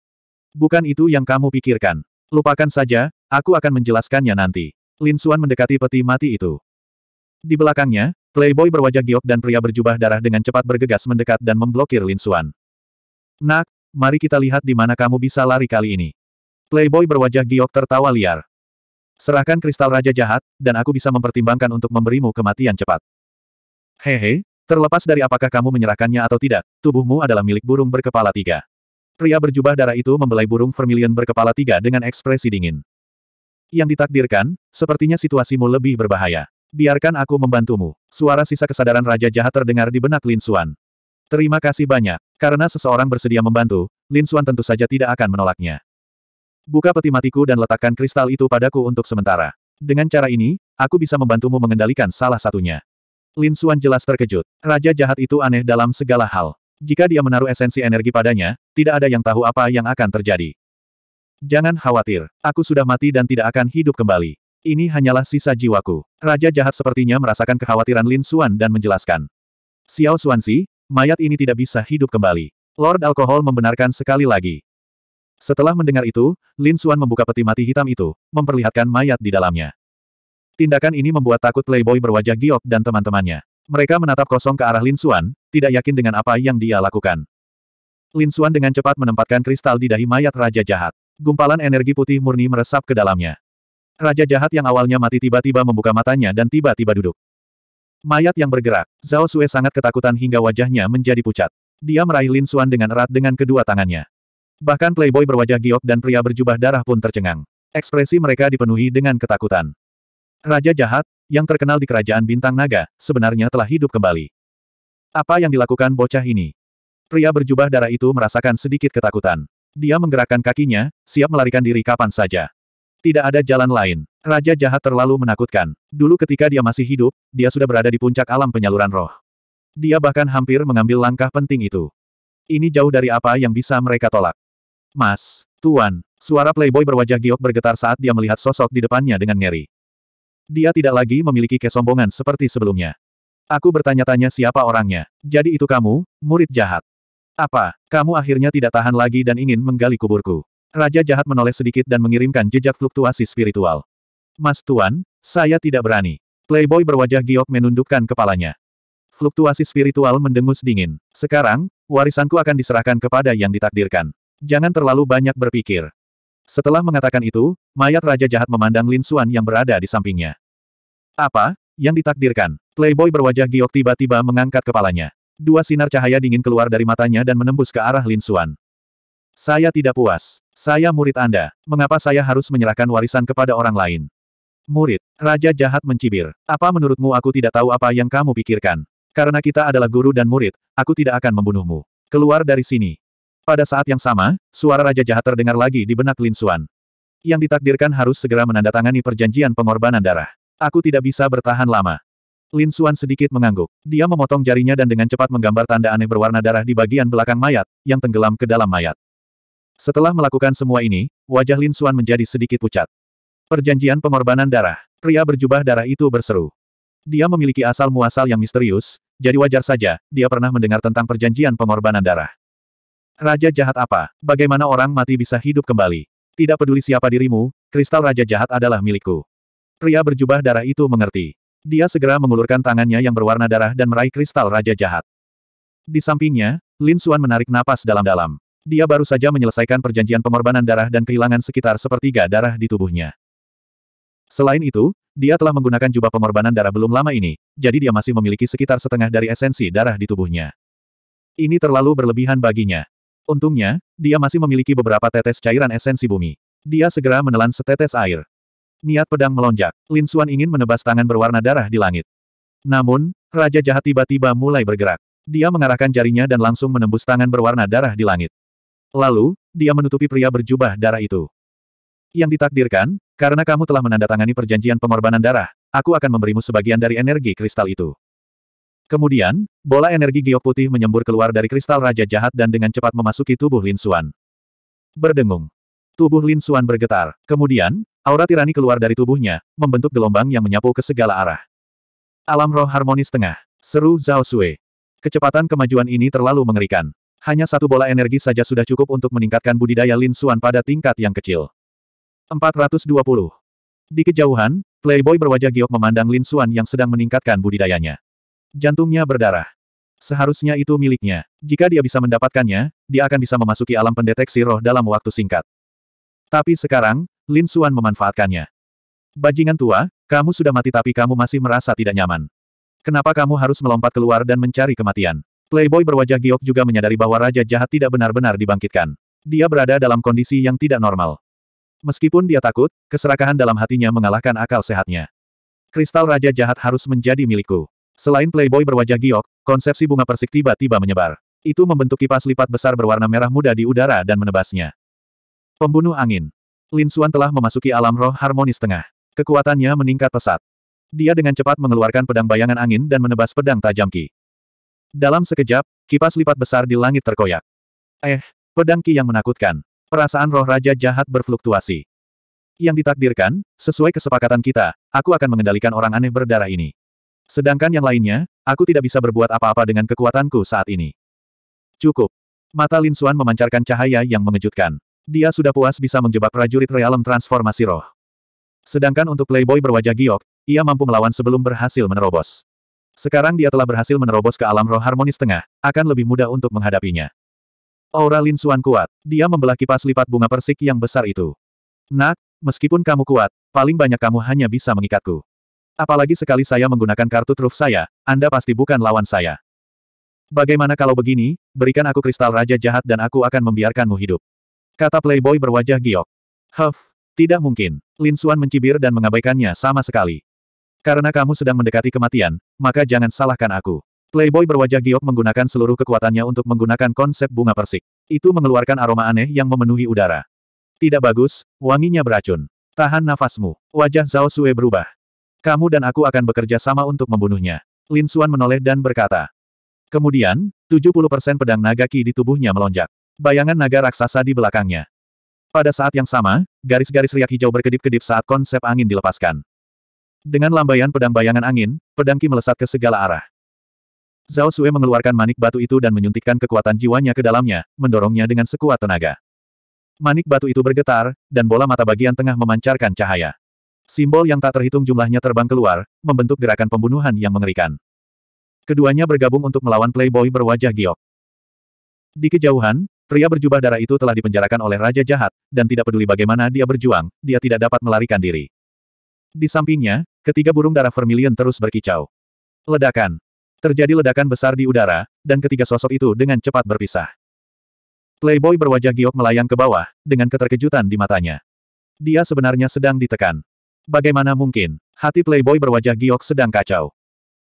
Bukan itu yang kamu pikirkan. Lupakan saja, aku akan menjelaskannya nanti. Lin Xuan mendekati peti mati itu. Di belakangnya, playboy berwajah giok dan pria berjubah darah dengan cepat bergegas mendekat dan memblokir Lin Xuan. Nak, mari kita lihat di mana kamu bisa lari kali ini. Playboy berwajah giok tertawa liar. Serahkan kristal Raja Jahat, dan aku bisa mempertimbangkan untuk memberimu kematian cepat. Hehe, Terlepas dari apakah kamu menyerahkannya atau tidak, tubuhmu adalah milik burung berkepala tiga. Pria berjubah darah itu membelai burung vermilion berkepala tiga dengan ekspresi dingin. Yang ditakdirkan, sepertinya situasimu lebih berbahaya. Biarkan aku membantumu. Suara sisa kesadaran Raja Jahat terdengar di benak Lin Xuan. Terima kasih banyak. Karena seseorang bersedia membantu, Lin Xuan tentu saja tidak akan menolaknya. Buka peti matiku dan letakkan kristal itu padaku untuk sementara. Dengan cara ini, aku bisa membantumu mengendalikan salah satunya. Lin Xuan jelas terkejut. Raja jahat itu aneh dalam segala hal. Jika dia menaruh esensi energi padanya, tidak ada yang tahu apa yang akan terjadi. Jangan khawatir, aku sudah mati dan tidak akan hidup kembali. Ini hanyalah sisa jiwaku. Raja jahat sepertinya merasakan kekhawatiran Lin Xuan dan menjelaskan. Xiao Xuanxi, mayat ini tidak bisa hidup kembali. Lord Alkohol membenarkan sekali lagi. Setelah mendengar itu, Lin Xuan membuka peti mati hitam itu, memperlihatkan mayat di dalamnya. Tindakan ini membuat takut playboy berwajah giok dan teman-temannya. Mereka menatap kosong ke arah Lin Xuan, tidak yakin dengan apa yang dia lakukan. Lin Xuan dengan cepat menempatkan kristal di dahi mayat Raja Jahat. Gumpalan energi putih murni meresap ke dalamnya. Raja Jahat yang awalnya mati tiba-tiba membuka matanya dan tiba-tiba duduk. Mayat yang bergerak, Zhao Sue sangat ketakutan hingga wajahnya menjadi pucat. Dia meraih Lin Xuan dengan erat dengan kedua tangannya. Bahkan playboy berwajah giok dan pria berjubah darah pun tercengang. Ekspresi mereka dipenuhi dengan ketakutan. Raja jahat, yang terkenal di kerajaan bintang naga, sebenarnya telah hidup kembali. Apa yang dilakukan bocah ini? Pria berjubah darah itu merasakan sedikit ketakutan. Dia menggerakkan kakinya, siap melarikan diri kapan saja. Tidak ada jalan lain. Raja jahat terlalu menakutkan. Dulu ketika dia masih hidup, dia sudah berada di puncak alam penyaluran roh. Dia bahkan hampir mengambil langkah penting itu. Ini jauh dari apa yang bisa mereka tolak. Mas, Tuan, suara playboy berwajah giok bergetar saat dia melihat sosok di depannya dengan ngeri. Dia tidak lagi memiliki kesombongan seperti sebelumnya. Aku bertanya-tanya siapa orangnya. Jadi itu kamu, murid jahat. Apa, kamu akhirnya tidak tahan lagi dan ingin menggali kuburku? Raja jahat menoleh sedikit dan mengirimkan jejak fluktuasi spiritual. Mas Tuan, saya tidak berani. Playboy berwajah giok menundukkan kepalanya. Fluktuasi spiritual mendengus dingin. Sekarang, warisanku akan diserahkan kepada yang ditakdirkan. Jangan terlalu banyak berpikir. Setelah mengatakan itu, mayat Raja Jahat memandang Lin Xuan yang berada di sampingnya. Apa? Yang ditakdirkan. Playboy berwajah giok tiba-tiba mengangkat kepalanya. Dua sinar cahaya dingin keluar dari matanya dan menembus ke arah Lin Xuan. Saya tidak puas. Saya murid Anda. Mengapa saya harus menyerahkan warisan kepada orang lain? Murid, Raja Jahat mencibir. Apa menurutmu aku tidak tahu apa yang kamu pikirkan? Karena kita adalah guru dan murid, aku tidak akan membunuhmu. Keluar dari sini. Pada saat yang sama, suara Raja Jahat terdengar lagi di benak Lin Suan, Yang ditakdirkan harus segera menandatangani perjanjian pengorbanan darah. Aku tidak bisa bertahan lama. Lin Suan sedikit mengangguk. Dia memotong jarinya dan dengan cepat menggambar tanda aneh berwarna darah di bagian belakang mayat, yang tenggelam ke dalam mayat. Setelah melakukan semua ini, wajah Lin Suan menjadi sedikit pucat. Perjanjian pengorbanan darah. Pria berjubah darah itu berseru. Dia memiliki asal-muasal yang misterius, jadi wajar saja, dia pernah mendengar tentang perjanjian pengorbanan darah. Raja jahat apa? Bagaimana orang mati bisa hidup kembali? Tidak peduli siapa dirimu, kristal raja jahat adalah milikku. Pria berjubah darah itu mengerti. Dia segera mengulurkan tangannya yang berwarna darah dan meraih kristal raja jahat. Di sampingnya, Lin Xuan menarik napas dalam-dalam. Dia baru saja menyelesaikan perjanjian pengorbanan darah dan kehilangan sekitar sepertiga darah di tubuhnya. Selain itu, dia telah menggunakan jubah pengorbanan darah belum lama ini, jadi dia masih memiliki sekitar setengah dari esensi darah di tubuhnya. Ini terlalu berlebihan baginya. Untungnya, dia masih memiliki beberapa tetes cairan esensi bumi. Dia segera menelan setetes air. Niat pedang melonjak. Lin Suan ingin menebas tangan berwarna darah di langit. Namun, Raja Jahat tiba-tiba mulai bergerak. Dia mengarahkan jarinya dan langsung menembus tangan berwarna darah di langit. Lalu, dia menutupi pria berjubah darah itu. Yang ditakdirkan, karena kamu telah menandatangani perjanjian pengorbanan darah, aku akan memberimu sebagian dari energi kristal itu. Kemudian, bola energi giok putih menyembur keluar dari kristal Raja Jahat dan dengan cepat memasuki tubuh Lin Xuan. Berdengung. Tubuh Lin Xuan bergetar. Kemudian, aura tirani keluar dari tubuhnya, membentuk gelombang yang menyapu ke segala arah. Alam roh harmonis tengah. Seru Zhao Sui. Kecepatan kemajuan ini terlalu mengerikan. Hanya satu bola energi saja sudah cukup untuk meningkatkan budidaya Lin Xuan pada tingkat yang kecil. 420. Di kejauhan, Playboy berwajah giok memandang Lin Xuan yang sedang meningkatkan budidayanya. Jantungnya berdarah. Seharusnya itu miliknya. Jika dia bisa mendapatkannya, dia akan bisa memasuki alam pendeteksi roh dalam waktu singkat. Tapi sekarang, Lin Suan memanfaatkannya. Bajingan tua, kamu sudah mati tapi kamu masih merasa tidak nyaman. Kenapa kamu harus melompat keluar dan mencari kematian? Playboy berwajah giok juga menyadari bahwa raja jahat tidak benar-benar dibangkitkan. Dia berada dalam kondisi yang tidak normal. Meskipun dia takut, keserakahan dalam hatinya mengalahkan akal sehatnya. Kristal raja jahat harus menjadi milikku. Selain playboy berwajah giok, konsepsi bunga persik tiba-tiba menyebar. Itu membentuk kipas lipat besar berwarna merah muda di udara dan menebasnya. Pembunuh angin. Lin Xuan telah memasuki alam roh harmonis tengah. Kekuatannya meningkat pesat. Dia dengan cepat mengeluarkan pedang bayangan angin dan menebas pedang tajam Ki. Dalam sekejap, kipas lipat besar di langit terkoyak. Eh, pedang Ki yang menakutkan. Perasaan roh raja jahat berfluktuasi. Yang ditakdirkan, sesuai kesepakatan kita, aku akan mengendalikan orang aneh berdarah ini. Sedangkan yang lainnya, aku tidak bisa berbuat apa-apa dengan kekuatanku saat ini. Cukup. Mata Lin Xuan memancarkan cahaya yang mengejutkan. Dia sudah puas bisa menjebak prajurit realem transformasi roh. Sedangkan untuk playboy berwajah giok, ia mampu melawan sebelum berhasil menerobos. Sekarang dia telah berhasil menerobos ke alam roh harmonis tengah, akan lebih mudah untuk menghadapinya. Aura Lin Xuan kuat, dia membelah kipas lipat bunga persik yang besar itu. Nak, meskipun kamu kuat, paling banyak kamu hanya bisa mengikatku. Apalagi sekali saya menggunakan kartu truf saya, Anda pasti bukan lawan saya. Bagaimana kalau begini, berikan aku kristal raja jahat dan aku akan membiarkanmu hidup. Kata playboy berwajah giok. Huff, tidak mungkin. Lin Suan mencibir dan mengabaikannya sama sekali. Karena kamu sedang mendekati kematian, maka jangan salahkan aku. Playboy berwajah giok menggunakan seluruh kekuatannya untuk menggunakan konsep bunga persik. Itu mengeluarkan aroma aneh yang memenuhi udara. Tidak bagus, wanginya beracun. Tahan nafasmu. Wajah Zhao Sue berubah. Kamu dan aku akan bekerja sama untuk membunuhnya. Lin Suan menoleh dan berkata. Kemudian, 70% pedang naga ki di tubuhnya melonjak. Bayangan naga raksasa di belakangnya. Pada saat yang sama, garis-garis riak hijau berkedip-kedip saat konsep angin dilepaskan. Dengan lambaian pedang bayangan angin, pedang ki melesat ke segala arah. Zhao Sue mengeluarkan manik batu itu dan menyuntikkan kekuatan jiwanya ke dalamnya, mendorongnya dengan sekuat tenaga. Manik batu itu bergetar, dan bola mata bagian tengah memancarkan cahaya. Simbol yang tak terhitung jumlahnya terbang keluar, membentuk gerakan pembunuhan yang mengerikan. Keduanya bergabung untuk melawan playboy berwajah giok. Di kejauhan, pria berjubah darah itu telah dipenjarakan oleh Raja Jahat, dan tidak peduli bagaimana dia berjuang, dia tidak dapat melarikan diri. Di sampingnya, ketiga burung darah vermilion terus berkicau. Ledakan. Terjadi ledakan besar di udara, dan ketiga sosok itu dengan cepat berpisah. Playboy berwajah giok melayang ke bawah, dengan keterkejutan di matanya. Dia sebenarnya sedang ditekan. Bagaimana mungkin? Hati playboy berwajah giok sedang kacau.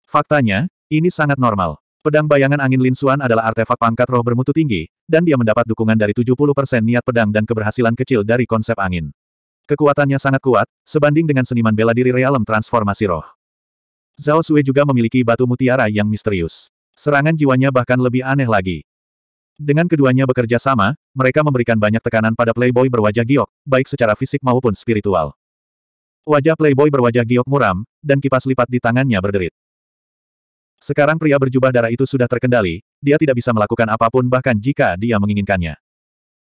Faktanya, ini sangat normal. Pedang bayangan angin Lin Xuan adalah artefak pangkat roh bermutu tinggi, dan dia mendapat dukungan dari 70% niat pedang dan keberhasilan kecil dari konsep angin. Kekuatannya sangat kuat, sebanding dengan seniman bela diri realem transformasi roh. Zhao Sui juga memiliki batu mutiara yang misterius. Serangan jiwanya bahkan lebih aneh lagi. Dengan keduanya bekerja sama, mereka memberikan banyak tekanan pada playboy berwajah giok, baik secara fisik maupun spiritual. Wajah playboy berwajah giok muram, dan kipas lipat di tangannya berderit. Sekarang pria berjubah darah itu sudah terkendali, dia tidak bisa melakukan apapun bahkan jika dia menginginkannya.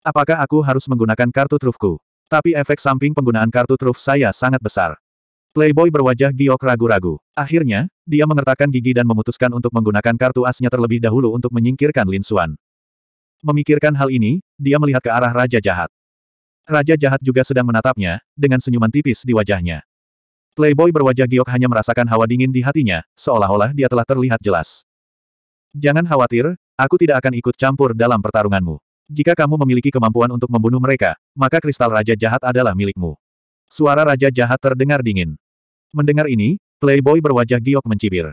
Apakah aku harus menggunakan kartu trufku? Tapi efek samping penggunaan kartu truf saya sangat besar. Playboy berwajah giok ragu-ragu. Akhirnya, dia mengertakkan gigi dan memutuskan untuk menggunakan kartu asnya terlebih dahulu untuk menyingkirkan Lin Suan. Memikirkan hal ini, dia melihat ke arah Raja Jahat. Raja jahat juga sedang menatapnya, dengan senyuman tipis di wajahnya. Playboy berwajah giok hanya merasakan hawa dingin di hatinya, seolah-olah dia telah terlihat jelas. Jangan khawatir, aku tidak akan ikut campur dalam pertarunganmu. Jika kamu memiliki kemampuan untuk membunuh mereka, maka kristal Raja Jahat adalah milikmu. Suara Raja Jahat terdengar dingin. Mendengar ini, Playboy berwajah giok mencibir.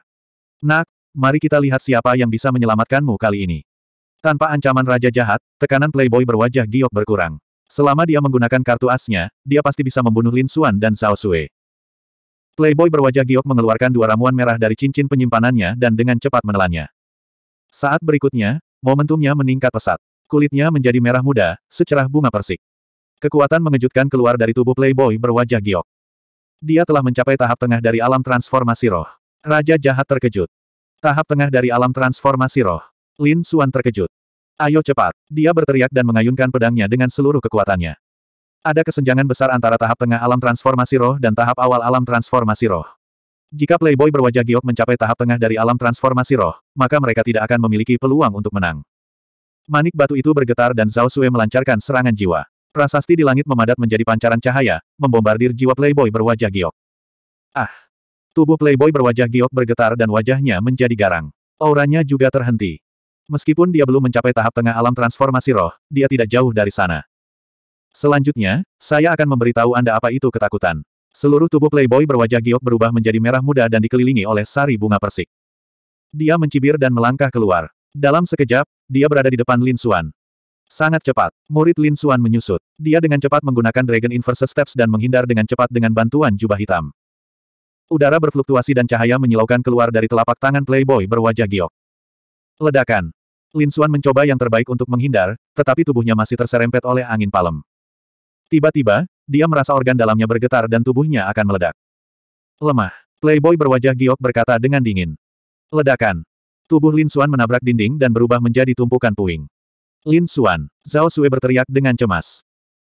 Nak, mari kita lihat siapa yang bisa menyelamatkanmu kali ini. Tanpa ancaman Raja Jahat, tekanan Playboy berwajah giok berkurang. Selama dia menggunakan kartu asnya, dia pasti bisa membunuh Lin Xuan dan Zhao Sui. Playboy berwajah giok mengeluarkan dua ramuan merah dari cincin penyimpanannya dan dengan cepat menelannya. Saat berikutnya, momentumnya meningkat pesat. Kulitnya menjadi merah muda, secerah bunga persik. Kekuatan mengejutkan keluar dari tubuh Playboy berwajah giok. Dia telah mencapai tahap tengah dari alam transformasi roh. Raja jahat terkejut. Tahap tengah dari alam transformasi roh. Lin Xuan terkejut. Ayo cepat. Dia berteriak dan mengayunkan pedangnya dengan seluruh kekuatannya. Ada kesenjangan besar antara tahap tengah alam transformasi roh dan tahap awal alam transformasi roh. Jika Playboy berwajah giok mencapai tahap tengah dari alam transformasi roh, maka mereka tidak akan memiliki peluang untuk menang. Manik batu itu bergetar dan Zhao Sui melancarkan serangan jiwa. Prasasti di langit memadat menjadi pancaran cahaya, membombardir jiwa Playboy berwajah giok. Ah! Tubuh Playboy berwajah giok bergetar dan wajahnya menjadi garang. Auranya juga terhenti. Meskipun dia belum mencapai tahap tengah alam transformasi roh, dia tidak jauh dari sana. Selanjutnya, saya akan memberitahu Anda apa itu ketakutan. Seluruh tubuh Playboy berwajah giok berubah menjadi merah muda dan dikelilingi oleh sari bunga persik. Dia mencibir dan melangkah keluar. Dalam sekejap, dia berada di depan Lin Xuan. Sangat cepat, murid Lin Xuan menyusut. Dia dengan cepat menggunakan Dragon Inverse Steps dan menghindar dengan cepat dengan bantuan jubah hitam. Udara berfluktuasi dan cahaya menyilaukan keluar dari telapak tangan Playboy berwajah giok. Ledakan. Lin Xuan mencoba yang terbaik untuk menghindar, tetapi tubuhnya masih terserempet oleh angin palem. Tiba-tiba, dia merasa organ dalamnya bergetar dan tubuhnya akan meledak. Lemah. Playboy berwajah giok berkata dengan dingin. Ledakan. Tubuh Lin Xuan menabrak dinding dan berubah menjadi tumpukan puing. Lin Xuan. Zhao Sui berteriak dengan cemas.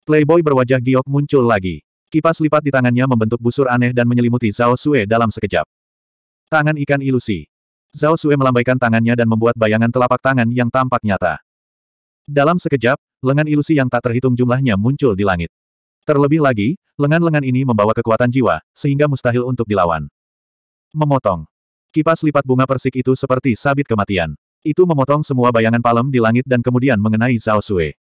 Playboy berwajah giok muncul lagi. Kipas lipat di tangannya membentuk busur aneh dan menyelimuti Zhao Sui dalam sekejap. Tangan ikan ilusi. Zhao Sue melambaikan tangannya dan membuat bayangan telapak tangan yang tampak nyata. Dalam sekejap, lengan ilusi yang tak terhitung jumlahnya muncul di langit. Terlebih lagi, lengan-lengan ini membawa kekuatan jiwa, sehingga mustahil untuk dilawan. Memotong. Kipas lipat bunga persik itu seperti sabit kematian. Itu memotong semua bayangan palem di langit dan kemudian mengenai Zhao Sue.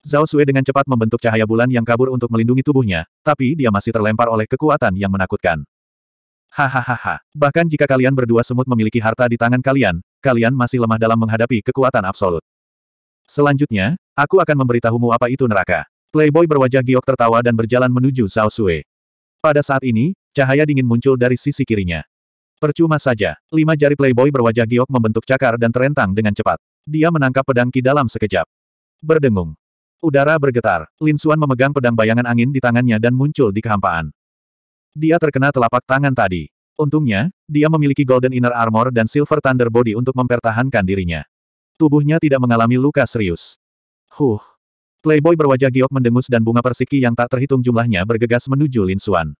Zhao Sue dengan cepat membentuk cahaya bulan yang kabur untuk melindungi tubuhnya, tapi dia masih terlempar oleh kekuatan yang menakutkan. Hahaha. Bahkan jika kalian berdua semut memiliki harta di tangan kalian, kalian masih lemah dalam menghadapi kekuatan absolut. Selanjutnya, aku akan memberitahumu apa itu neraka. Playboy berwajah giok tertawa dan berjalan menuju Zhao Sui. Pada saat ini, cahaya dingin muncul dari sisi kirinya. Percuma saja, lima jari Playboy berwajah giok membentuk cakar dan terentang dengan cepat. Dia menangkap pedang Ki dalam sekejap. Berdengung. Udara bergetar, Lin Xuan memegang pedang bayangan angin di tangannya dan muncul di kehampaan. Dia terkena telapak tangan tadi. Untungnya, dia memiliki Golden Inner Armor dan Silver Thunder Body untuk mempertahankan dirinya. Tubuhnya tidak mengalami luka serius. Huh. Playboy berwajah giok mendengus dan bunga persiki yang tak terhitung jumlahnya bergegas menuju Lin Xuan.